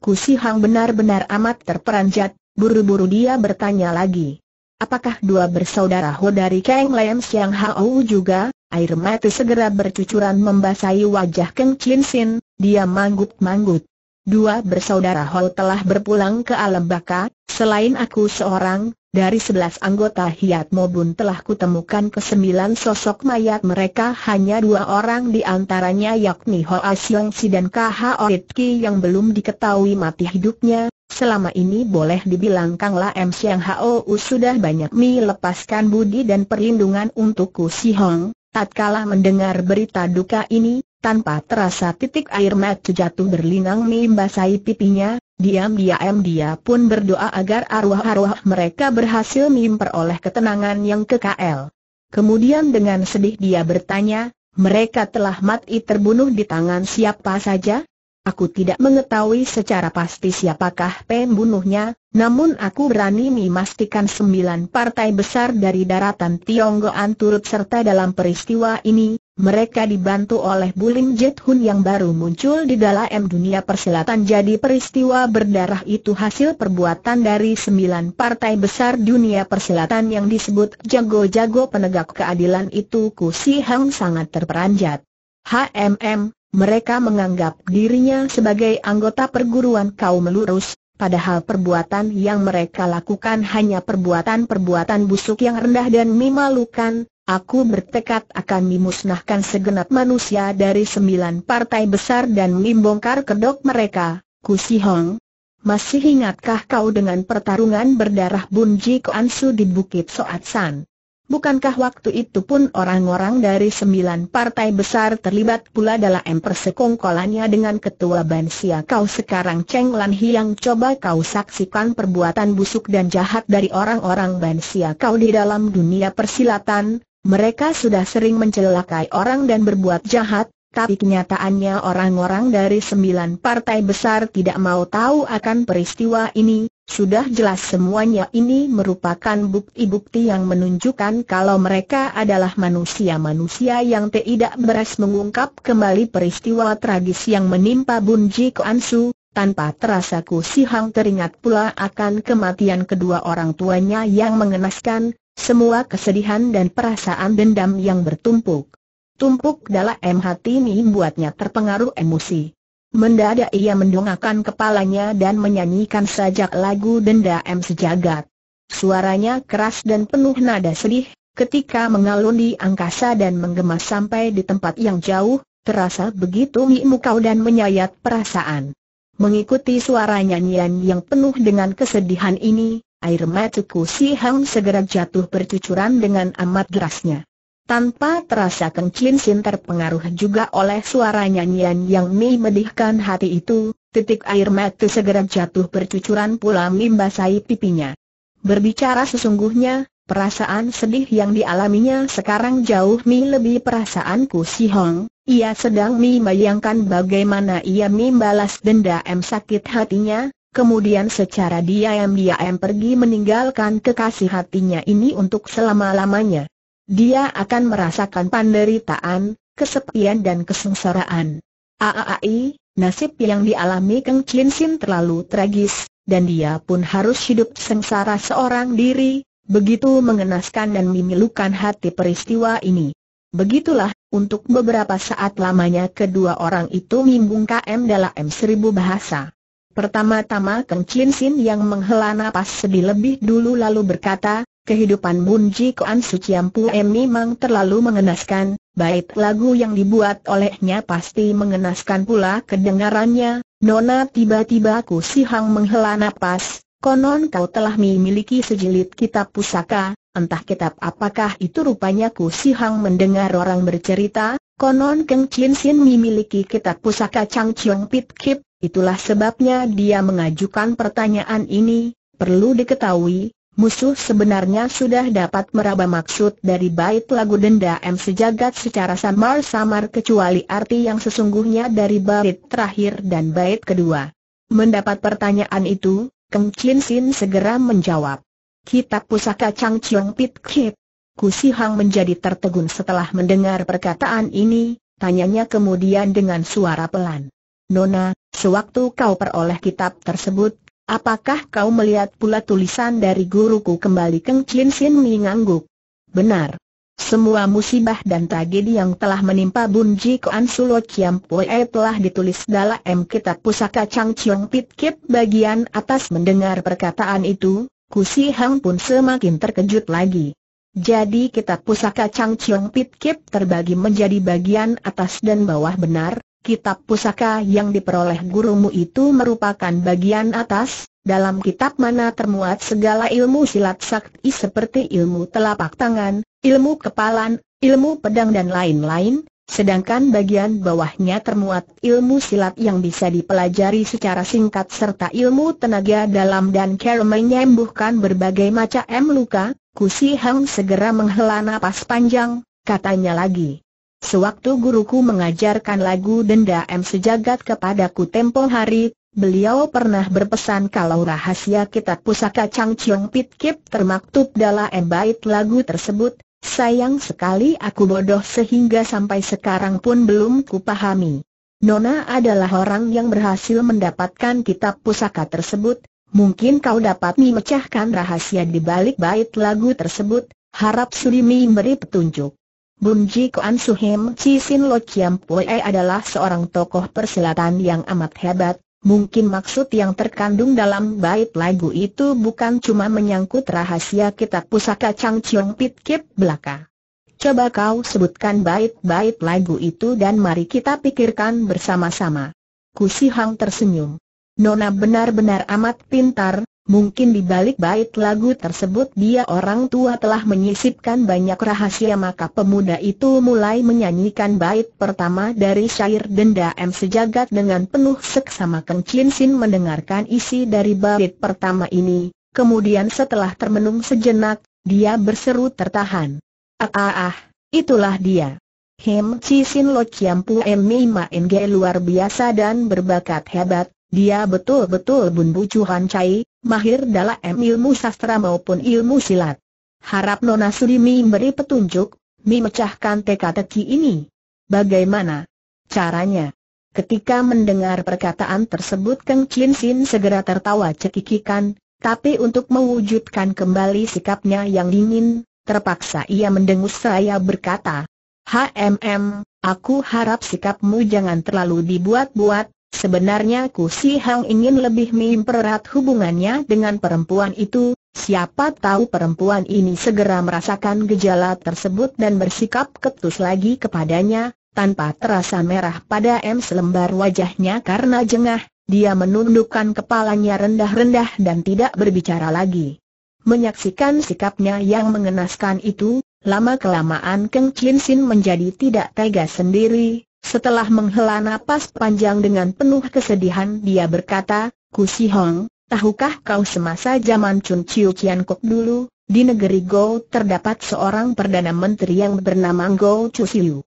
Kusi Hang benar-benar amat terperanjat, buru-buru dia bertanya lagi. Apakah dua bersaudara Ho dari keng Lam Siang Hao juga? Air mata segera bercucuran membasahi wajah Keng Chin Sin, dia manggut-manggut. Dua bersaudara Ho telah berpulang ke alam baka, selain aku seorang, dari sebelas anggota Hiat Mobun telah kutemukan kesembilan sosok mayat mereka hanya dua orang di antaranya yakni Hoa Siang Si dan Kha Orit yang belum diketahui mati hidupnya. Selama ini boleh dibilang Kang La M Siang Hou oh sudah banyak melepaskan budi dan perlindungan untukku Si Hong. Tatkala mendengar berita duka ini, tanpa terasa titik air mata jatuh berlinang membasahi pipinya, Diam-diam dia pun berdoa agar arwah-arwah mereka berhasil memperoleh ketenangan yang kekal. Kemudian dengan sedih dia bertanya, mereka telah mati terbunuh di tangan siapa saja? Aku tidak mengetahui secara pasti siapakah pembunuhnya, namun aku berani memastikan sembilan partai besar dari daratan Tionggoan turut serta dalam peristiwa ini, mereka dibantu oleh Bulim Jet Hun yang baru muncul di dalam dunia persilatan jadi peristiwa berdarah itu hasil perbuatan dari sembilan partai besar dunia persilatan yang disebut jago-jago penegak keadilan itu Ku Si Hang sangat terperanjat. HMM, mereka menganggap dirinya sebagai anggota perguruan kaum lurus, Padahal perbuatan yang mereka lakukan hanya perbuatan-perbuatan busuk yang rendah dan memalukan, Aku bertekad akan memusnahkan segenap manusia dari sembilan partai besar dan membongkar kedok mereka, Ku Si Hong. Masih ingatkah kau dengan pertarungan berdarah Bunji Su di Bukit Soat San? Bukankah waktu itu pun orang-orang dari sembilan partai besar terlibat pula dalam persekongkolannya dengan ketua Bansia kau sekarang Cheng Lan Hiang coba kau saksikan perbuatan busuk dan jahat dari orang-orang Bansia kau di dalam dunia persilatan, mereka sudah sering mencelakai orang dan berbuat jahat, tapi kenyataannya orang-orang dari sembilan partai besar tidak mau tahu akan peristiwa ini. Sudah jelas semuanya ini merupakan bukti-bukti yang menunjukkan kalau mereka adalah manusia-manusia yang tidak beres mengungkap kembali peristiwa tragis yang menimpa Bunji Ansu. tanpa terasa Ku Sihang teringat pula akan kematian kedua orang tuanya yang mengenaskan, semua kesedihan dan perasaan dendam yang bertumpuk. Tumpuk dalam hati ini membuatnya terpengaruh emosi. Mendadak ia mendongakkan kepalanya dan menyanyikan sajak lagu dendam sejagat. Suaranya keras dan penuh nada sedih, ketika mengalun di angkasa dan menggemas sampai di tempat yang jauh, terasa begitu kau dan menyayat perasaan. Mengikuti suara nyanyian yang penuh dengan kesedihan ini, Air mataku si Hang segera jatuh bercucuran dengan amat derasnya. Tanpa terasa Keng Chin Sin terpengaruh juga oleh suara nyanyian yang memedihkan hati itu, titik air mata segera jatuh bercucuran pula membasahi pipinya. Berbicara sesungguhnya, perasaan sedih yang dialaminya sekarang jauh lebih perasaanku si Hong, ia sedang membayangkan bagaimana ia membalas denda em sakit hatinya, Kemudian secara diam-diam pergi meninggalkan kekasih hatinya ini untuk selama-lamanya. Dia akan merasakan penderitaan, kesepian dan kesengsaraan. Aai, nasib yang dialami Kang Chin Sin terlalu tragis, dan dia pun harus hidup sengsara seorang diri, begitu mengenaskan dan memilukan hati peristiwa ini. Begitulah, untuk beberapa saat lamanya kedua orang itu mimbung KM dalam m seribu bahasa. Pertama-tama Kang Chin Sin yang menghela napas sedih lebih dulu lalu berkata, kehidupan Bun Ji Koan Suciam Pu Em memang terlalu mengenaskan, baik lagu yang dibuat olehnya pasti mengenaskan pula kedengarannya, Nona tiba-tiba Ku Hang menghela napas, konon kau telah memiliki sejilid kitab pusaka, entah kitab apakah itu rupanya Ku Hang mendengar orang bercerita, Konon Keng Chin Sin memiliki kitab pusaka Chang Chiong Pit Kip, itulah sebabnya dia mengajukan pertanyaan ini, perlu diketahui, musuh sebenarnya sudah dapat meraba maksud dari bait lagu denda M sejagat secara samar-samar kecuali arti yang sesungguhnya dari bait terakhir dan bait kedua. Mendapat pertanyaan itu, Keng Chin Sin segera menjawab. Kitab pusaka Chang Chiong Pit Kip. Kusi Hang menjadi tertegun setelah mendengar perkataan ini, tanyanya kemudian dengan suara pelan. Nona, sewaktu kau peroleh kitab tersebut, apakah kau melihat pula tulisan dari guruku kembali Keng Chin Sin mengangguk? Benar. Semua musibah dan tragedi yang telah menimpa Bun Ji Koan Sulo Chiam Pue telah ditulis dalam kitab pusaka Chang Chiong Pit Kip bagian atas mendengar perkataan itu, Ku Si Hang pun semakin terkejut lagi. Jadi kitab pusaka Chang Chiong Pit Kip terbagi menjadi bagian atas dan bawah benar, kitab pusaka yang diperoleh gurumu itu merupakan bagian atas, dalam kitab mana termuat segala ilmu silat sakti seperti ilmu telapak tangan, ilmu kepalan, ilmu pedang dan lain-lain, Sedangkan bagian bawahnya termuat ilmu silat yang bisa dipelajari secara singkat serta ilmu tenaga dalam dan cara menyembuhkan berbagai macam luka, Kusi Hang segera menghela napas panjang, katanya lagi. Sewaktu guruku mengajarkan lagu denda M sejagat kepadaku tempo hari, beliau pernah berpesan kalau rahasia kitab pusaka Chang Chiong Pit Kip termaktub dalam M bait lagu tersebut, sayang sekali aku bodoh sehingga sampai sekarang pun belum kupahami. Nona adalah orang yang berhasil mendapatkan kitab pusaka tersebut, mungkin kau dapat memecahkan rahasia di balik bait lagu tersebut, harap Surimi memberi petunjuk. Bunji Suhim Suhem Cisin Lo Chiam Pue adalah seorang tokoh persilatan yang amat hebat, mungkin maksud yang terkandung dalam bait lagu itu bukan cuma menyangkut rahasia kitab pusaka Chang Chiong Pit Kip Belaka. Coba kau sebutkan bait-bait lagu itu dan mari kita pikirkan bersama-sama. Kusi Hang tersenyum. Nona benar-benar amat pintar, mungkin di balik bait lagu tersebut dia orang tua telah menyisipkan banyak rahasia maka pemuda itu mulai menyanyikan bait pertama dari syair denda M sejagat dengan penuh seksama Keng Chin Sin mendengarkan isi dari bait pertama ini, kemudian setelah termenung sejenak, dia berseru tertahan. Ah ah ah, itulah dia. Hem Chi Sin Lo Chiam Pu Em Mi Ma Ge luar biasa dan berbakat hebat, dia betul-betul bumbu cuhan cai, mahir dalam ilmu sastra maupun ilmu silat. Harap Nona Surimi beri petunjuk, Mi mecahkan teka-teki ini. Bagaimana caranya? Ketika mendengar perkataan tersebut Kang Chin Sin segera tertawa cekikikan, tapi untuk mewujudkan kembali sikapnya yang dingin, terpaksa ia mendengus Saya berkata, HMM, aku harap sikapmu jangan terlalu dibuat-buat, Sebenarnya Ku Si Hang ingin lebih mempererat hubungannya dengan perempuan itu, siapa tahu perempuan ini segera merasakan gejala tersebut dan bersikap ketus lagi kepadanya, tanpa terasa merah pada M selembar wajahnya karena jengah, dia menundukkan kepalanya rendah-rendah dan tidak berbicara lagi. Menyaksikan sikapnya yang mengenaskan itu, lama-kelamaan Keng Chin Sin menjadi tidak tega sendiri, setelah menghela napas panjang dengan penuh kesedihan dia berkata, Ku Si Hong, tahukah kau semasa zaman Chun Chiu Kian Kok dulu, di negeri Go terdapat seorang Perdana Menteri yang bernama Go Chu Siu.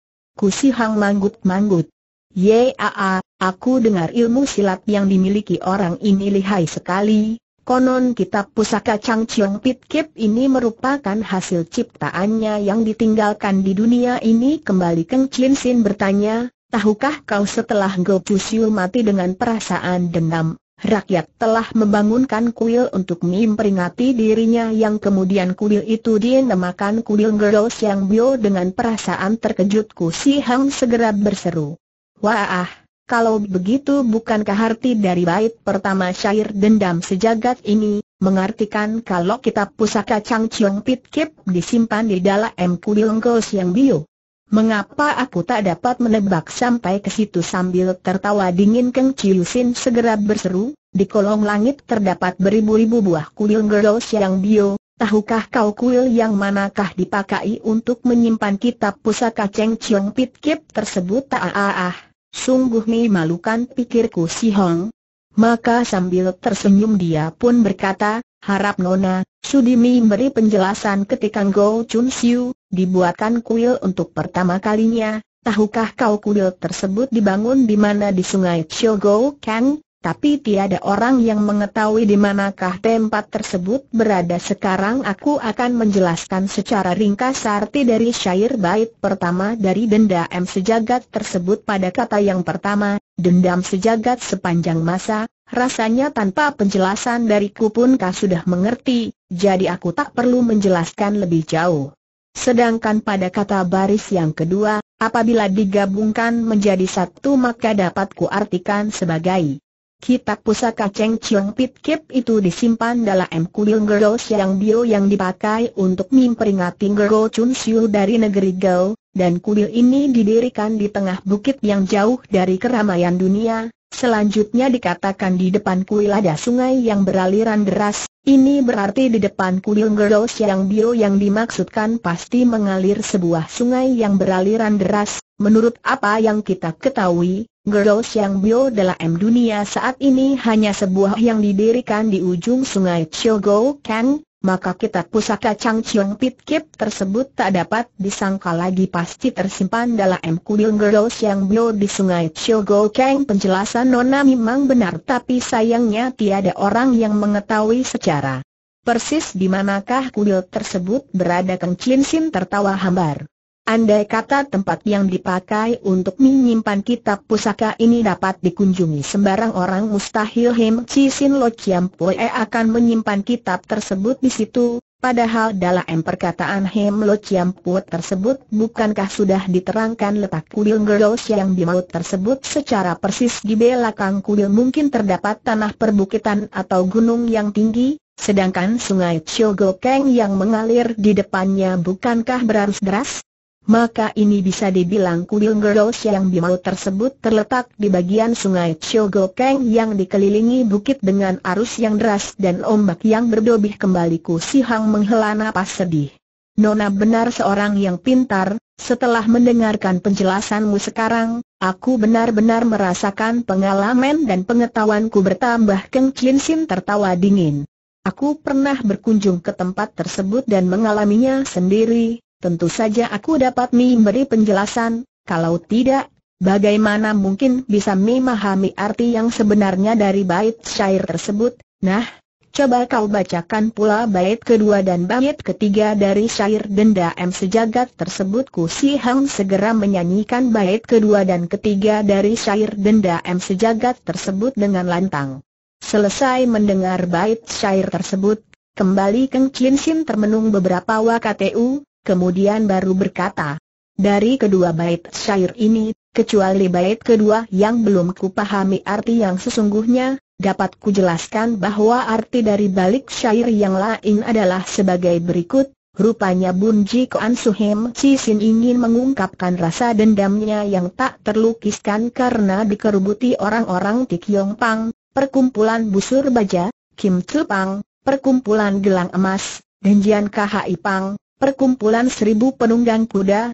Si Hong manggut-manggut. Yaa, aku dengar ilmu silat yang dimiliki orang ini lihai sekali, Konon kitab pusaka Chang Chiong Pit Kip ini merupakan hasil ciptaannya yang ditinggalkan di dunia ini kembali Keng Chin Sin bertanya, tahukah kau setelah Go Siu mati dengan perasaan dendam, rakyat telah membangunkan kuil untuk memperingati dirinya yang kemudian kuil itu dinamakan kuil Go yang Bio dengan perasaan terkejutku Si Hang segera berseru. Wah! Kalau begitu bukankah arti dari bait pertama syair dendam sejagat ini, mengartikan kalau kitab pusaka Chang Chiong Pit Kip disimpan di dalam Kudilengkos yang bio? Mengapa aku tak dapat menebak sampai ke situ sambil tertawa dingin Keng Chiusin segera berseru, di kolong langit terdapat beribu-ribu buah kuil ngeros yang bio, tahukah kau kuil yang manakah dipakai untuk menyimpan kitab pusaka Cheng Chiong Pit Kip tersebut ah ah ah. Sungguh memalukan pikirku si Hong. Maka sambil tersenyum dia pun berkata, harap Nona, Sudimi beri penjelasan ketika Go Chun Siu, dibuatkan kuil untuk pertama kalinya, tahukah kau kuil tersebut dibangun di mana di sungai Go Kang? tapi tiada orang yang mengetahui di manakah tempat tersebut berada sekarang aku akan menjelaskan secara ringkas arti dari syair bait pertama dari dendam sejagat tersebut pada kata yang pertama, dendam sejagat sepanjang masa, rasanya tanpa penjelasan dariku pun kau sudah mengerti, jadi aku tak perlu menjelaskan lebih jauh. Sedangkan pada kata baris yang kedua, apabila digabungkan menjadi satu maka dapat kuartikan sebagai Kitab pusaka Cheng Chiong Pit Kip itu disimpan dalam kuil Gero Siang Bio yang dipakai untuk memperingati Gero Chun Siu dari negeri Gao, dan kuil ini didirikan di tengah bukit yang jauh dari keramaian dunia. Selanjutnya dikatakan di depan kuil ada sungai yang beraliran deras, ini berarti di depan kuil Gero Siang Bio yang dimaksudkan pasti mengalir sebuah sungai yang beraliran deras, menurut apa yang kita ketahui. Girls yang Bio dalam dunia saat ini hanya sebuah yang didirikan di ujung sungai Chogou Kang, maka kitab pusaka Chang Chiong Pit Kip tersebut tak dapat disangka lagi pasti tersimpan dalam kudil Girls yang Bio di sungai Chogou Kang. Penjelasan Nona memang benar tapi sayangnya tiada orang yang mengetahui secara persis di manakah kudil tersebut berada Kang Chin Sin tertawa hambar. Andai kata tempat yang dipakai untuk menyimpan kitab pusaka ini dapat dikunjungi sembarang orang mustahil Hem Chi Sin Lo Chiam Pue akan menyimpan kitab tersebut di situ, padahal dalam perkataan Hem Lo Chiam Pue tersebut bukankah sudah diterangkan letak kuil Ngeros yang dimaut tersebut secara persis di belakang kuil mungkin terdapat tanah perbukitan atau gunung yang tinggi, sedangkan sungai Chogokeng yang mengalir di depannya bukankah berarus deras? Maka ini bisa dibilang kuil Ngero yang Bimau tersebut terletak di bagian sungai Chogokeng yang dikelilingi bukit dengan arus yang deras dan ombak yang berdobih kembali Ku Sihang menghela napas sedih. Nona benar seorang yang pintar, setelah mendengarkan penjelasanmu sekarang, aku benar-benar merasakan pengalaman dan pengetahuanku bertambah Keng Chin Sin tertawa dingin. Aku pernah berkunjung ke tempat tersebut dan mengalaminya sendiri, tentu saja aku dapat memberi penjelasan, kalau tidak, bagaimana mungkin bisa memahami arti yang sebenarnya dari bait syair tersebut, nah, coba kau bacakan pula bait kedua dan bait ketiga dari syair denda M sejagat tersebut Ku Si Hang segera menyanyikan bait kedua dan ketiga dari syair denda M sejagat tersebut dengan lantang. Selesai mendengar bait syair tersebut, kembali Keng Chin Sim termenung beberapa waktu kemudian baru berkata, dari kedua bait syair ini, kecuali bait kedua yang belum kupahami arti yang sesungguhnya, dapat kujelaskan bahwa arti dari balik syair yang lain adalah sebagai berikut, Rupanya Bun Ji Koan Suhem Si ingin mengungkapkan rasa dendamnya yang tak terlukiskan karena dikerubuti orang-orang Tikyong Pang, perkumpulan busur baja, Kim Tzu Pang, perkumpulan gelang emas, dan Jian Kha Pang, Perkumpulan seribu penunggang kuda,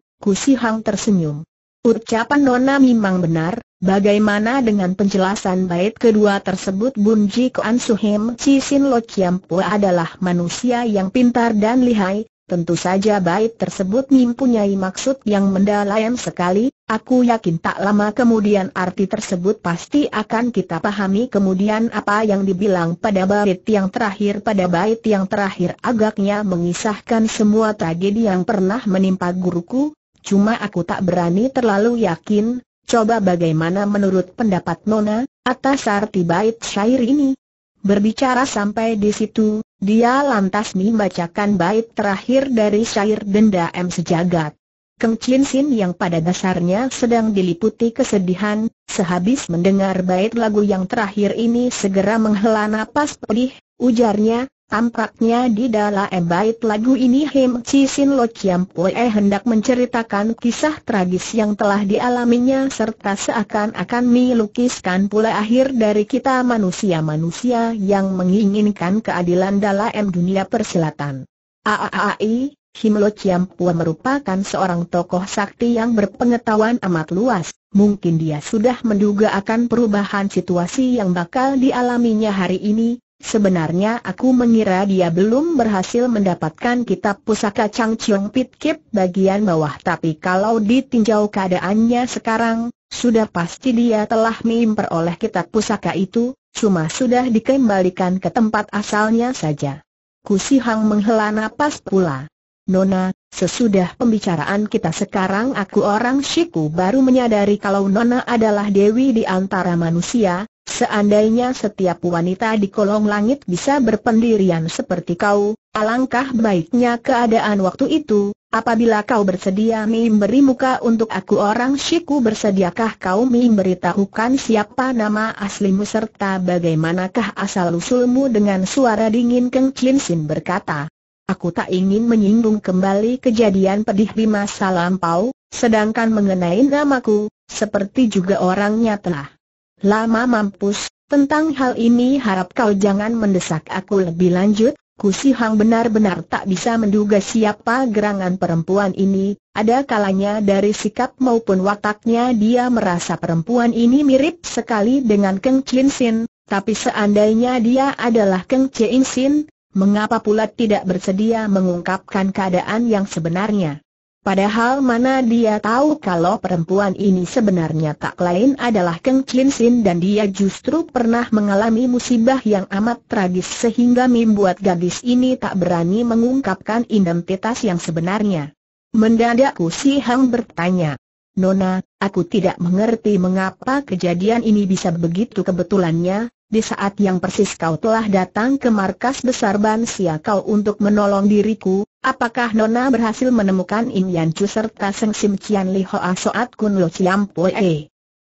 Hang tersenyum. Ucapan Nona memang benar, bagaimana dengan penjelasan bait kedua tersebut Bunji Suhim Suhem Cisin Lo Pua adalah manusia yang pintar dan lihai, Tentu saja bait tersebut mempunyai maksud yang mendalam sekali, aku yakin tak lama kemudian arti tersebut pasti akan kita pahami kemudian apa yang dibilang pada bait yang terakhir pada bait yang terakhir agaknya mengisahkan semua tragedi yang pernah menimpa guruku, cuma aku tak berani terlalu yakin, coba bagaimana menurut pendapat Nona, atas arti bait syair ini. Berbicara sampai di situ, dia lantas membacakan bait terakhir dari syair denda M sejagat. Keng Chin Sin yang pada dasarnya sedang diliputi kesedihan, sehabis mendengar bait lagu yang terakhir ini segera menghela napas pedih, ujarnya, Tampaknya di dalam bait lagu ini Him Chi Sin Lo Chiam Pue hendak menceritakan kisah tragis yang telah dialaminya serta seakan-akan melukiskan pula akhir dari kita manusia-manusia yang menginginkan keadilan dalam dunia persilatan. Aaai, Him Lo Chiam Pue merupakan seorang tokoh sakti yang berpengetahuan amat luas. Mungkin dia sudah menduga akan perubahan situasi yang bakal dialaminya hari ini, Sebenarnya aku mengira dia belum berhasil mendapatkan kitab pusaka Chang Chiong Pit Kip bagian bawah tapi kalau ditinjau keadaannya sekarang, sudah pasti dia telah memperoleh kitab pusaka itu, cuma sudah dikembalikan ke tempat asalnya saja. Kusi Hang menghela napas pula. Nona, sesudah pembicaraan kita sekarang aku orang Shiku baru menyadari kalau Nona adalah Dewi di antara manusia, Seandainya setiap wanita di kolong langit bisa berpendirian seperti kau, alangkah baiknya keadaan waktu itu, apabila kau bersedia memberi muka untuk aku orang Syiku bersediakah kau memberitahukan siapa nama aslimu serta bagaimanakah asal-usulmu dengan suara dingin Keng Chin Sin berkata. Aku tak ingin menyinggung kembali kejadian pedih di masa lampau, sedangkan mengenai namaku, seperti juga orangnya telah Lama mampus, tentang hal ini harap kau jangan mendesak aku lebih lanjut, Kusi Hang benar-benar tak bisa menduga siapa gerangan perempuan ini, ada kalanya dari sikap maupun wataknya dia merasa perempuan ini mirip sekali dengan Keng Chin Sin, tapi seandainya dia adalah Keng Chin Sin, mengapa pula tidak bersedia mengungkapkan keadaan yang sebenarnya? Padahal mana dia tahu kalau perempuan ini sebenarnya tak lain adalah Keng Chin Sin dan dia justru pernah mengalami musibah yang amat tragis sehingga membuat gadis ini tak berani mengungkapkan identitas yang sebenarnya. Mendadak Si Hang bertanya, Nona, aku tidak mengerti mengapa kejadian ini bisa begitu kebetulannya, di saat yang persis kau telah datang ke markas besar Bansia kau untuk menolong diriku, apakah Nona berhasil menemukan Im Yan Chu serta Seng Sim Cian Li Hoa Soat Kun Lo Ciam Poe?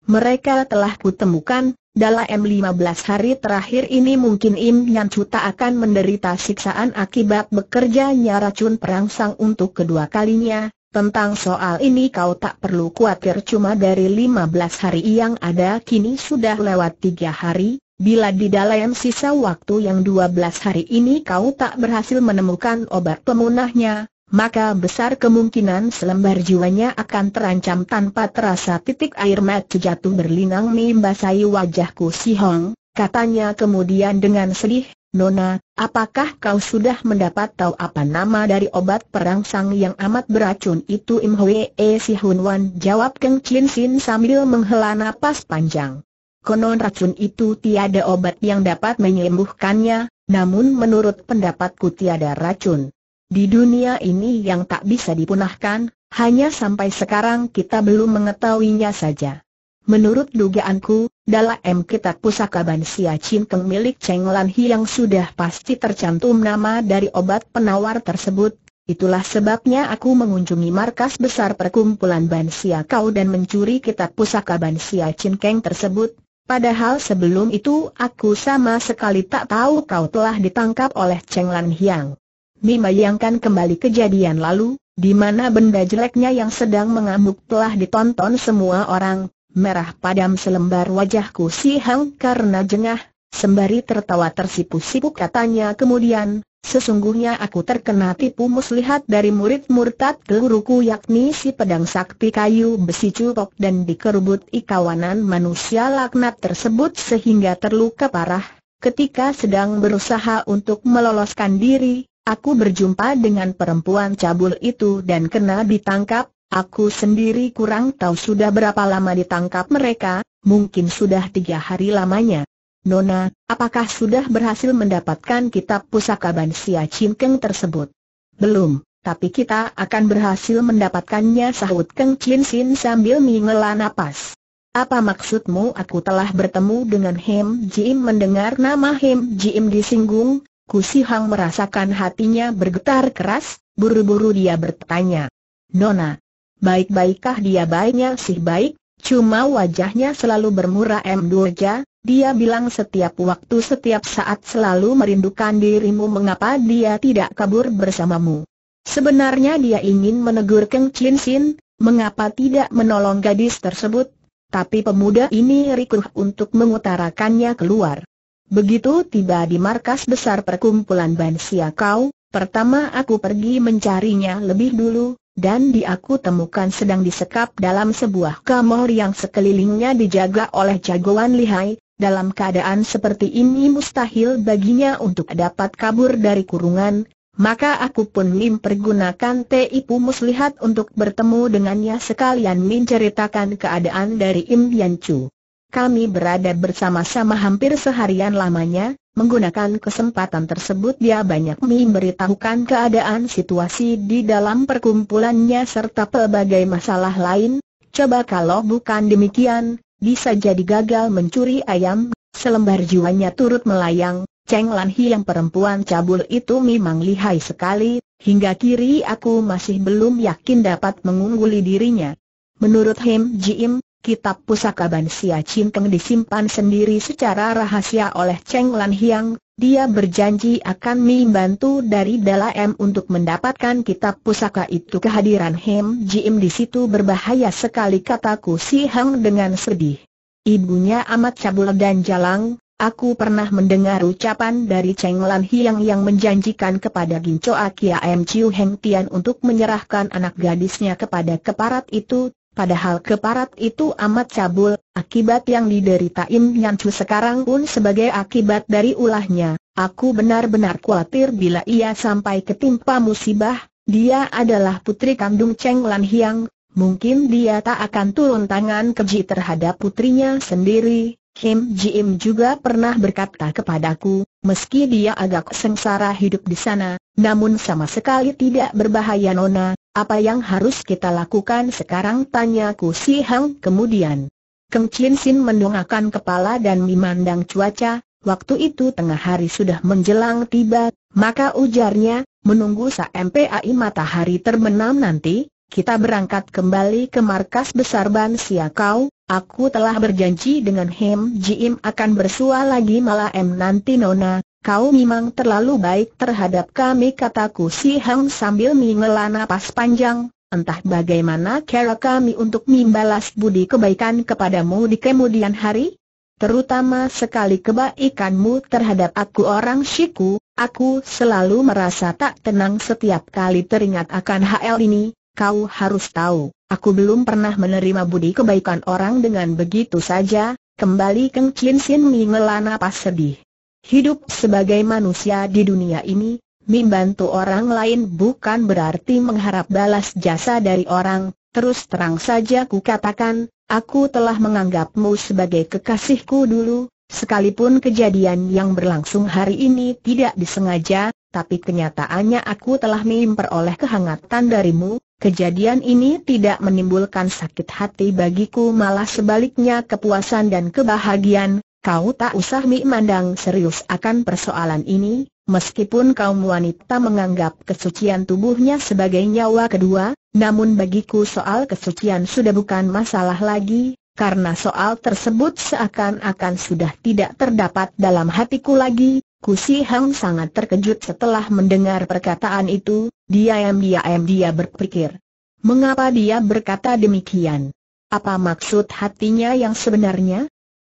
Mereka telah kutemukan, dalam 15 hari terakhir ini mungkin Im Yan Chu tak akan menderita siksaan akibat bekerjanya racun perang sang untuk kedua kalinya, tentang soal ini kau tak perlu khawatir cuma dari 15 hari yang ada kini sudah lewat 3 hari, Bila di dalam sisa waktu yang 12 hari ini kau tak berhasil menemukan obat pemunahnya, maka besar kemungkinan selembar jiwanya akan terancam tanpa terasa titik air mata jatuh berlinang membasahi wajahku si Hong, katanya kemudian dengan sedih, Nona, apakah kau sudah mendapat tahu apa nama dari obat perangsang yang amat beracun itu Im Hwee Si Hun Wan jawab Keng Chin Sin sambil menghela napas panjang konon racun itu tiada obat yang dapat menyembuhkannya, namun menurut pendapatku tiada racun. Di dunia ini yang tak bisa dipunahkan, hanya sampai sekarang kita belum mengetahuinya saja. Menurut dugaanku, dalam kitab pusaka Bansia Cinkeng milik Cheng Lan Hi yang sudah pasti tercantum nama dari obat penawar tersebut, itulah sebabnya aku mengunjungi markas besar perkumpulan Bansia Kau dan mencuri kitab pusaka Bansia Cinkeng tersebut, Padahal sebelum itu aku sama sekali tak tahu kau telah ditangkap oleh Cheng Lan Hiang. bayangkan kembali kejadian lalu, di mana benda jeleknya yang sedang mengamuk telah ditonton semua orang, merah padam selembar wajahku si Hang karena jengah, sembari tertawa tersipu-sipu katanya kemudian, Sesungguhnya aku terkena tipu muslihat dari murid murtad keluruku yakni si pedang sakti kayu besi cupok dan dikerubut ikawanan manusia laknat tersebut sehingga terluka parah. Ketika sedang berusaha untuk meloloskan diri, aku berjumpa dengan perempuan cabul itu dan kena ditangkap. Aku sendiri kurang tahu sudah berapa lama ditangkap mereka, mungkin sudah tiga hari lamanya. Nona, apakah sudah berhasil mendapatkan kitab pusaka Bansia Cinkeng tersebut? Belum, tapi kita akan berhasil mendapatkannya sahut Keng Chin Sin sambil mengela napas. Apa maksudmu aku telah bertemu dengan Hem Jim mendengar nama Hem Jim disinggung, Kusi Hang merasakan hatinya bergetar keras, buru-buru dia bertanya. Nona, baik-baikkah dia baiknya sih baik, cuma wajahnya selalu bermurah M. Durja, dia bilang setiap waktu setiap saat selalu merindukan dirimu mengapa dia tidak kabur bersamamu. Sebenarnya dia ingin menegur Keng Chin Sin, mengapa tidak menolong gadis tersebut, tapi pemuda ini rikuh untuk mengutarakannya keluar. Begitu tiba di markas besar perkumpulan Ban kau, pertama aku pergi mencarinya lebih dulu, dan di aku temukan sedang disekap dalam sebuah kamar yang sekelilingnya dijaga oleh jagoan lihai, dalam keadaan seperti ini mustahil baginya untuk dapat kabur dari kurungan, maka aku pun pergunakan teipu muslihat untuk bertemu dengannya sekalian menceritakan keadaan dari Im Yan Chu. Kami berada bersama-sama hampir seharian lamanya, menggunakan kesempatan tersebut dia banyak memberitahukan keadaan situasi di dalam perkumpulannya serta pelbagai masalah lain, coba kalau bukan demikian, bisa jadi gagal mencuri ayam, selembar jiwanya turut melayang, Cheng Lan Hi yang perempuan cabul itu memang lihai sekali, hingga kiri aku masih belum yakin dapat mengungguli dirinya. Menurut Hem Jim, kitab pusaka Ban Sia Chin Keng disimpan sendiri secara rahasia oleh Cheng Lan Hiang, dia berjanji akan membantu dari dalam untuk mendapatkan kitab pusaka itu kehadiran Hem Jim di situ berbahaya sekali kataku si Hang dengan sedih. Ibunya amat cabul dan jalang, aku pernah mendengar ucapan dari Cheng Lan Hiang yang menjanjikan kepada Ginco Akia M Chiu Heng Tian untuk menyerahkan anak gadisnya kepada keparat itu, Padahal keparat itu amat cabul, akibat yang diderita Im Chu sekarang pun sebagai akibat dari ulahnya. Aku benar-benar khawatir bila ia sampai ketimpa musibah, dia adalah putri kandung Cheng Lan Hiang, mungkin dia tak akan turun tangan keji terhadap putrinya sendiri. Kim Ji Im juga pernah berkata kepadaku, meski dia agak sengsara hidup di sana, namun sama sekali tidak berbahaya Nona, apa yang harus kita lakukan sekarang? Tanya Ku Si Hang kemudian. Keng Chin Sin mendongakkan kepala dan memandang cuaca, waktu itu tengah hari sudah menjelang tiba, maka ujarnya, menunggu sampai matahari terbenam nanti, kita berangkat kembali ke markas besar Ban Sia Kau, aku telah berjanji dengan Hem Jim akan bersua lagi malam nanti Nona, Kau memang terlalu baik terhadap kami kataku si Hang sambil mengelana napas panjang, entah bagaimana cara kami untuk membalas budi kebaikan kepadamu di kemudian hari? Terutama sekali kebaikanmu terhadap aku orang Shiku, aku selalu merasa tak tenang setiap kali teringat akan hal ini, kau harus tahu, aku belum pernah menerima budi kebaikan orang dengan begitu saja, kembali Keng Chin Sin mengelah napas sedih. Hidup sebagai manusia di dunia ini, membantu orang lain bukan berarti mengharap balas jasa dari orang, terus terang saja ku katakan, aku telah menganggapmu sebagai kekasihku dulu, sekalipun kejadian yang berlangsung hari ini tidak disengaja, tapi kenyataannya aku telah memperoleh kehangatan darimu, kejadian ini tidak menimbulkan sakit hati bagiku malah sebaliknya kepuasan dan kebahagiaan, Kau tak usah memandang serius akan persoalan ini, meskipun kaum wanita menganggap kesucian tubuhnya sebagai nyawa kedua, namun bagiku soal kesucian sudah bukan masalah lagi, karena soal tersebut seakan-akan sudah tidak terdapat dalam hatiku lagi. Kusi Hang sangat terkejut setelah mendengar perkataan itu, Dia dia diam dia berpikir. Mengapa dia berkata demikian? Apa maksud hatinya yang sebenarnya?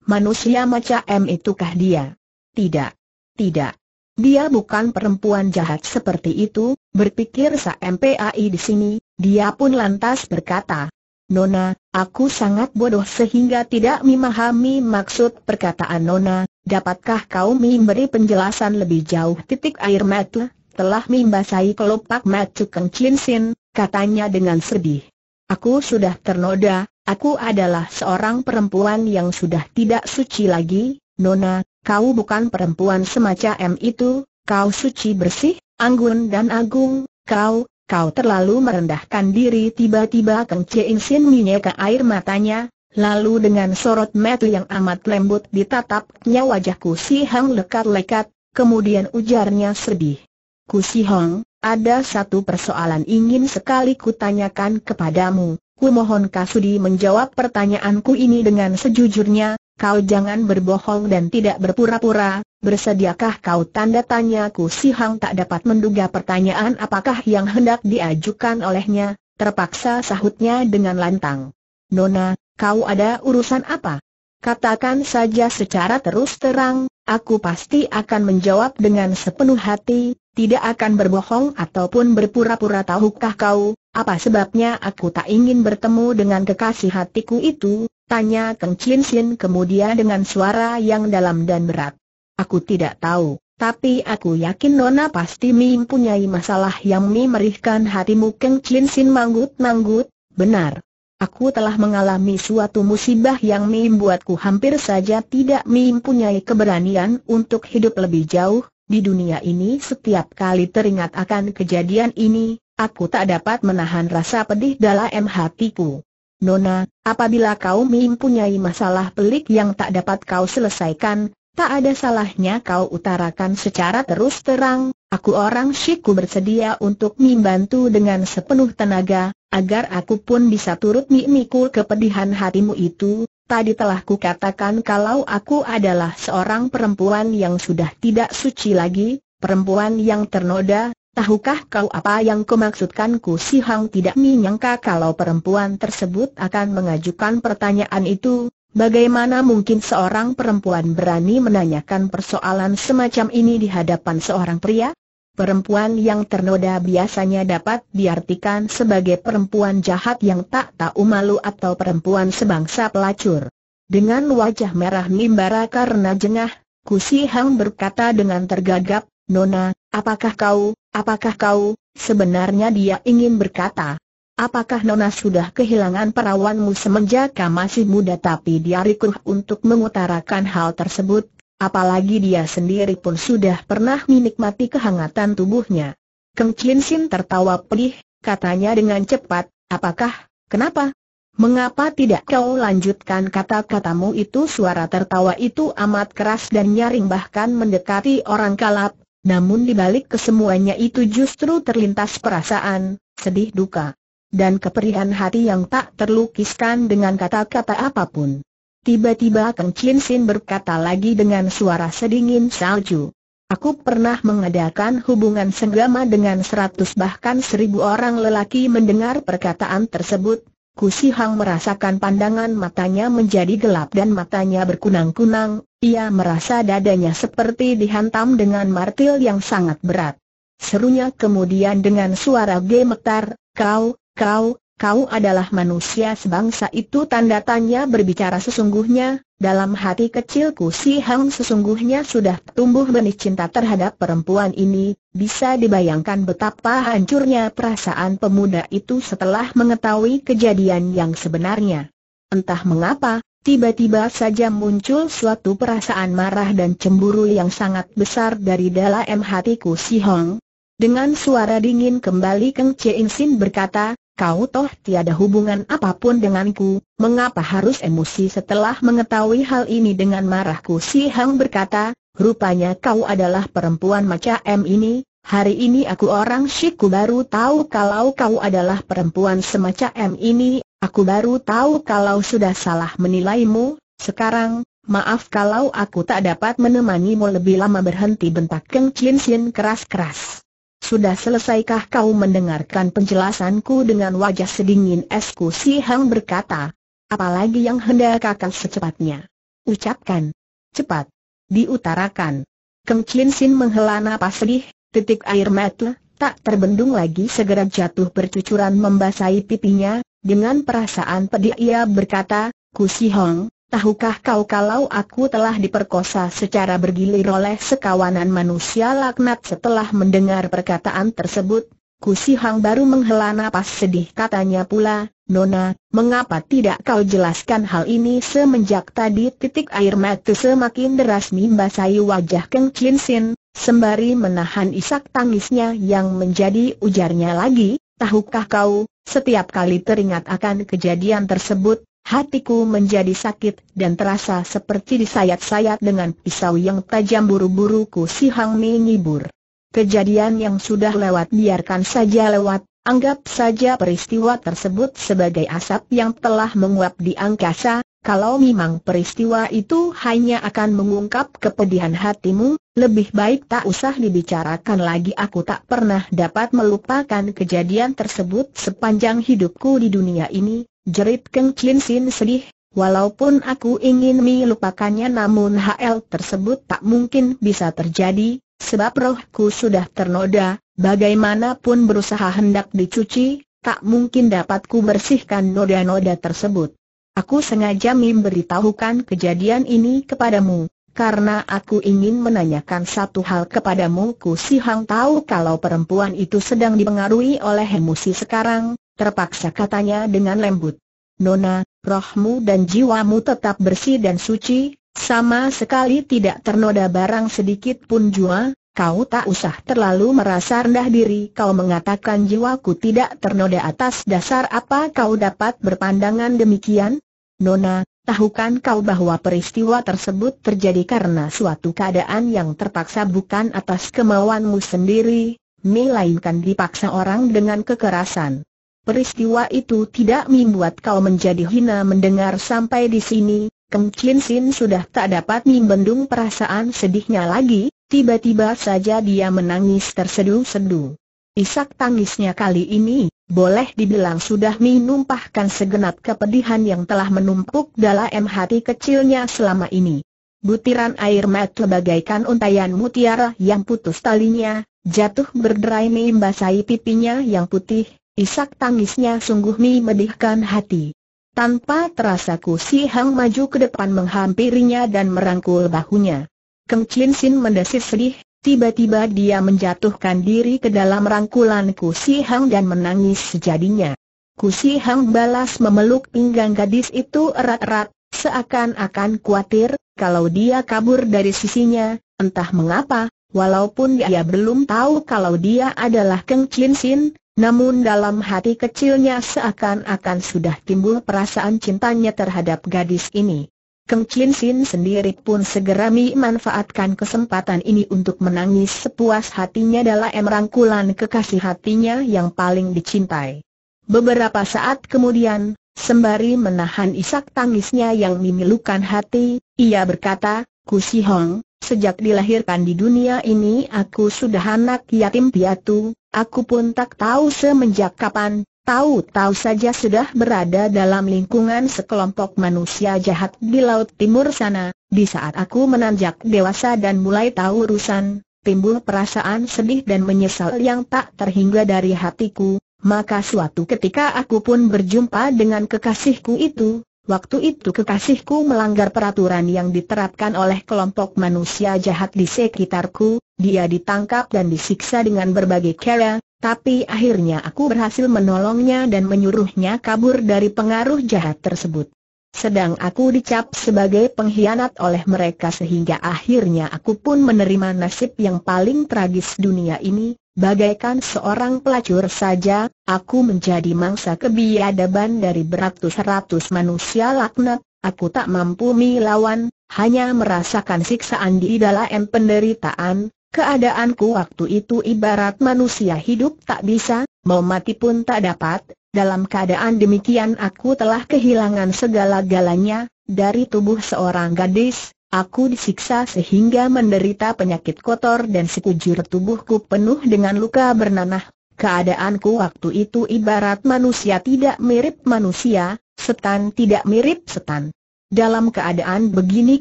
manusia macam itukah dia? Tidak. Tidak. Dia bukan perempuan jahat seperti itu, berpikir MPAI di sini, dia pun lantas berkata, Nona, aku sangat bodoh sehingga tidak memahami maksud perkataan Nona, dapatkah kau memberi penjelasan lebih jauh titik air mata, telah membasahi kelopak mata Kang Chin Sin, katanya dengan sedih. Aku sudah ternoda, Aku adalah seorang perempuan yang sudah tidak suci lagi, Nona, kau bukan perempuan semacam itu, kau suci bersih, anggun dan agung, kau, kau terlalu merendahkan diri tiba-tiba Kang Chein Sin menyeka air matanya, lalu dengan sorot mata yang amat lembut ditatapnya wajahku si Hang lekat-lekat, kemudian ujarnya sedih. Ku si Hang, ada satu persoalan ingin sekali kutanyakan kepadamu, mohon Kasudi menjawab pertanyaanku ini dengan sejujurnya, kau jangan berbohong dan tidak berpura-pura, bersediakah kau tanda tanyaku si Hang tak dapat menduga pertanyaan apakah yang hendak diajukan olehnya, terpaksa sahutnya dengan lantang. Nona, kau ada urusan apa? Katakan saja secara terus terang, aku pasti akan menjawab dengan sepenuh hati, tidak akan berbohong ataupun berpura-pura tahukah kau, apa sebabnya aku tak ingin bertemu dengan kekasih hatiku itu? Tanya Keng Chin Sin kemudian dengan suara yang dalam dan berat. Aku tidak tahu, tapi aku yakin Nona pasti mempunyai masalah yang memerihkan hatimu Keng Chin Sin manggut-manggut, benar. Aku telah mengalami suatu musibah yang membuatku hampir saja tidak mempunyai keberanian untuk hidup lebih jauh, di dunia ini setiap kali teringat akan kejadian ini, aku tak dapat menahan rasa pedih dalam hatiku. Nona, apabila kau mempunyai masalah pelik yang tak dapat kau selesaikan, tak ada salahnya kau utarakan secara terus terang, aku orang syiku bersedia untuk membantu dengan sepenuh tenaga, agar aku pun bisa turut mimikul kepedihan hatimu itu, Tadi telah kukatakan kalau aku adalah seorang perempuan yang sudah tidak suci lagi, perempuan yang ternoda, Tahukah kau apa yang kumaksudkan Ku Si Hang tidak menyangka kalau perempuan tersebut akan mengajukan pertanyaan itu, bagaimana mungkin seorang perempuan berani menanyakan persoalan semacam ini di hadapan seorang pria? Perempuan yang ternoda biasanya dapat diartikan sebagai perempuan jahat yang tak tahu malu atau perempuan sebangsa pelacur. Dengan wajah merah mimbara karena jengah, Ku Hang berkata dengan tergagap, Nona, Apakah kau, apakah kau, sebenarnya dia ingin berkata. Apakah Nona sudah kehilangan perawanmu semenjak masih muda tapi dia rikuh untuk mengutarakan hal tersebut, apalagi dia sendiri pun sudah pernah menikmati kehangatan tubuhnya. Keng Chin Sin tertawa pedih, katanya dengan cepat, apakah, kenapa? Mengapa tidak kau lanjutkan kata-katamu itu suara tertawa itu amat keras dan nyaring bahkan mendekati orang kalap, namun di balik kesemuanya itu justru terlintas perasaan, sedih duka, dan keperihan hati yang tak terlukiskan dengan kata-kata apapun. Tiba-tiba Kang Chin Sin berkata lagi dengan suara sedingin salju. Aku pernah mengadakan hubungan senggama dengan seratus bahkan seribu orang lelaki mendengar perkataan tersebut, Kusi Hang merasakan pandangan matanya menjadi gelap dan matanya berkunang-kunang, ia merasa dadanya seperti dihantam dengan martil yang sangat berat. Serunya kemudian dengan suara gemetar, kau, kau, kau adalah manusia sebangsa itu tanda tanya berbicara sesungguhnya, dalam hati kecilku si Hang sesungguhnya sudah tumbuh benih cinta terhadap perempuan ini, bisa dibayangkan betapa hancurnya perasaan pemuda itu setelah mengetahui kejadian yang sebenarnya. Entah mengapa, tiba-tiba saja muncul suatu perasaan marah dan cemburu yang sangat besar dari dalam hatiku si Hong. Dengan suara dingin kembali Keng Chee Sin berkata, kau toh tiada hubungan apapun denganku, mengapa harus emosi setelah mengetahui hal ini dengan marahku si Hang berkata, rupanya kau adalah perempuan macam ini, hari ini aku orang Shiku baru tahu kalau kau adalah perempuan semacam ini, aku baru tahu kalau sudah salah menilaimu, sekarang, maaf kalau aku tak dapat menemanimu lebih lama berhenti bentak Keng Chin Sin keras-keras. Sudah selesaikah kau mendengarkan penjelasanku dengan wajah sedingin esku si Hang berkata. Apalagi yang hendak kakak secepatnya. Ucapkan. Cepat. Diutarakan. Keng Chin Sin menghela napas sedih, titik air mata tak terbendung lagi segera jatuh bercucuran membasahi pipinya, dengan perasaan pedih ia berkata, Kusi Hong, Tahukah kau kalau aku telah diperkosa secara bergilir oleh sekawanan manusia laknat setelah mendengar perkataan tersebut? Kusi Hang baru menghela napas sedih katanya pula, Nona, mengapa tidak kau jelaskan hal ini semenjak tadi titik air mata semakin deras membasahi wajah Keng Chin Sin, sembari menahan isak tangisnya yang menjadi ujarnya lagi, tahukah kau, setiap kali teringat akan kejadian tersebut, Hatiku menjadi sakit dan terasa seperti disayat-sayat dengan pisau yang tajam buru-buru ku si Hang Mei ngibur. Kejadian yang sudah lewat biarkan saja lewat, anggap saja peristiwa tersebut sebagai asap yang telah menguap di angkasa, kalau memang peristiwa itu hanya akan mengungkap kepedihan hatimu, lebih baik tak usah dibicarakan lagi aku tak pernah dapat melupakan kejadian tersebut sepanjang hidupku di dunia ini, Jerit Keng Chin Sin sedih, walaupun aku ingin melupakannya namun hal tersebut tak mungkin bisa terjadi, sebab rohku sudah ternoda, bagaimanapun berusaha hendak dicuci, tak mungkin dapatku bersihkan noda-noda tersebut. Aku sengaja memberitahukan kejadian ini kepadamu, karena aku ingin menanyakan satu hal kepadamu Ku Si Hang tahu kalau perempuan itu sedang dipengaruhi oleh emosi sekarang, terpaksa katanya dengan lembut. Nona, rohmu dan jiwamu tetap bersih dan suci, sama sekali tidak ternoda barang sedikit pun jua, kau tak usah terlalu merasa rendah diri kau mengatakan jiwaku tidak ternoda atas dasar apa kau dapat berpandangan demikian? Nona, tahukan kau bahwa peristiwa tersebut terjadi karena suatu keadaan yang terpaksa bukan atas kemauanmu sendiri, melainkan dipaksa orang dengan kekerasan. Peristiwa itu tidak membuat kau menjadi hina mendengar sampai di sini, Keng Chin Sin sudah tak dapat membendung perasaan sedihnya lagi, tiba-tiba saja dia menangis terseduh-seduh. Isak tangisnya kali ini, boleh dibilang sudah menumpahkan segenap kepedihan yang telah menumpuk dalam hati kecilnya selama ini. Butiran air mata bagaikan untayan mutiara yang putus talinya, jatuh berderai membasahi pipinya yang putih, Isak tangisnya sungguh memedihkan hati. Tanpa terasa Kusi Hang maju ke depan menghampirinya dan merangkul bahunya. Keng Chin Sin mendesis sedih, tiba-tiba dia menjatuhkan diri ke dalam rangkulan Kusi Hang dan menangis sejadinya. Kusi Hang balas memeluk pinggang gadis itu erat-erat, seakan-akan khawatir, kalau dia kabur dari sisinya, entah mengapa, walaupun dia belum tahu kalau dia adalah Keng Chin Sin, namun dalam hati kecilnya seakan-akan sudah timbul perasaan cintanya terhadap gadis ini. Keng Chin Sin sendiri pun segera memanfaatkan kesempatan ini untuk menangis sepuas hatinya dalam rangkulan kekasih hatinya yang paling dicintai. Beberapa saat kemudian, sembari menahan isak tangisnya yang memilukan hati, ia berkata, Ku Si Hong, sejak dilahirkan di dunia ini aku sudah anak yatim piatu, Aku pun tak tahu semenjak kapan, tahu-tahu saja sudah berada dalam lingkungan sekelompok manusia jahat di Laut Timur sana, di saat aku menanjak dewasa dan mulai tahu urusan, timbul perasaan sedih dan menyesal yang tak terhingga dari hatiku, maka suatu ketika aku pun berjumpa dengan kekasihku itu, Waktu itu kekasihku melanggar peraturan yang diterapkan oleh kelompok manusia jahat di sekitarku, dia ditangkap dan disiksa dengan berbagai cara, tapi akhirnya aku berhasil menolongnya dan menyuruhnya kabur dari pengaruh jahat tersebut. Sedang aku dicap sebagai pengkhianat oleh mereka sehingga akhirnya aku pun menerima nasib yang paling tragis dunia ini, Bagaikan seorang pelacur saja, aku menjadi mangsa kebiadaban dari beratus-ratus manusia laknat, aku tak mampu melawan, hanya merasakan siksaan di dalam penderitaan, keadaanku waktu itu ibarat manusia hidup tak bisa, mau mati pun tak dapat, dalam keadaan demikian aku telah kehilangan segala-galanya, dari tubuh seorang gadis, Aku disiksa sehingga menderita penyakit kotor dan sekujur tubuhku penuh dengan luka bernanah. Keadaanku waktu itu ibarat manusia tidak mirip manusia, setan tidak mirip setan. Dalam keadaan begini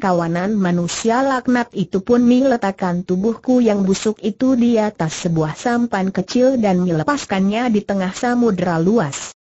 kawanan manusia laknat itu pun meletakkan tubuhku yang busuk itu di atas sebuah sampan kecil dan melepaskannya di tengah samudera luas.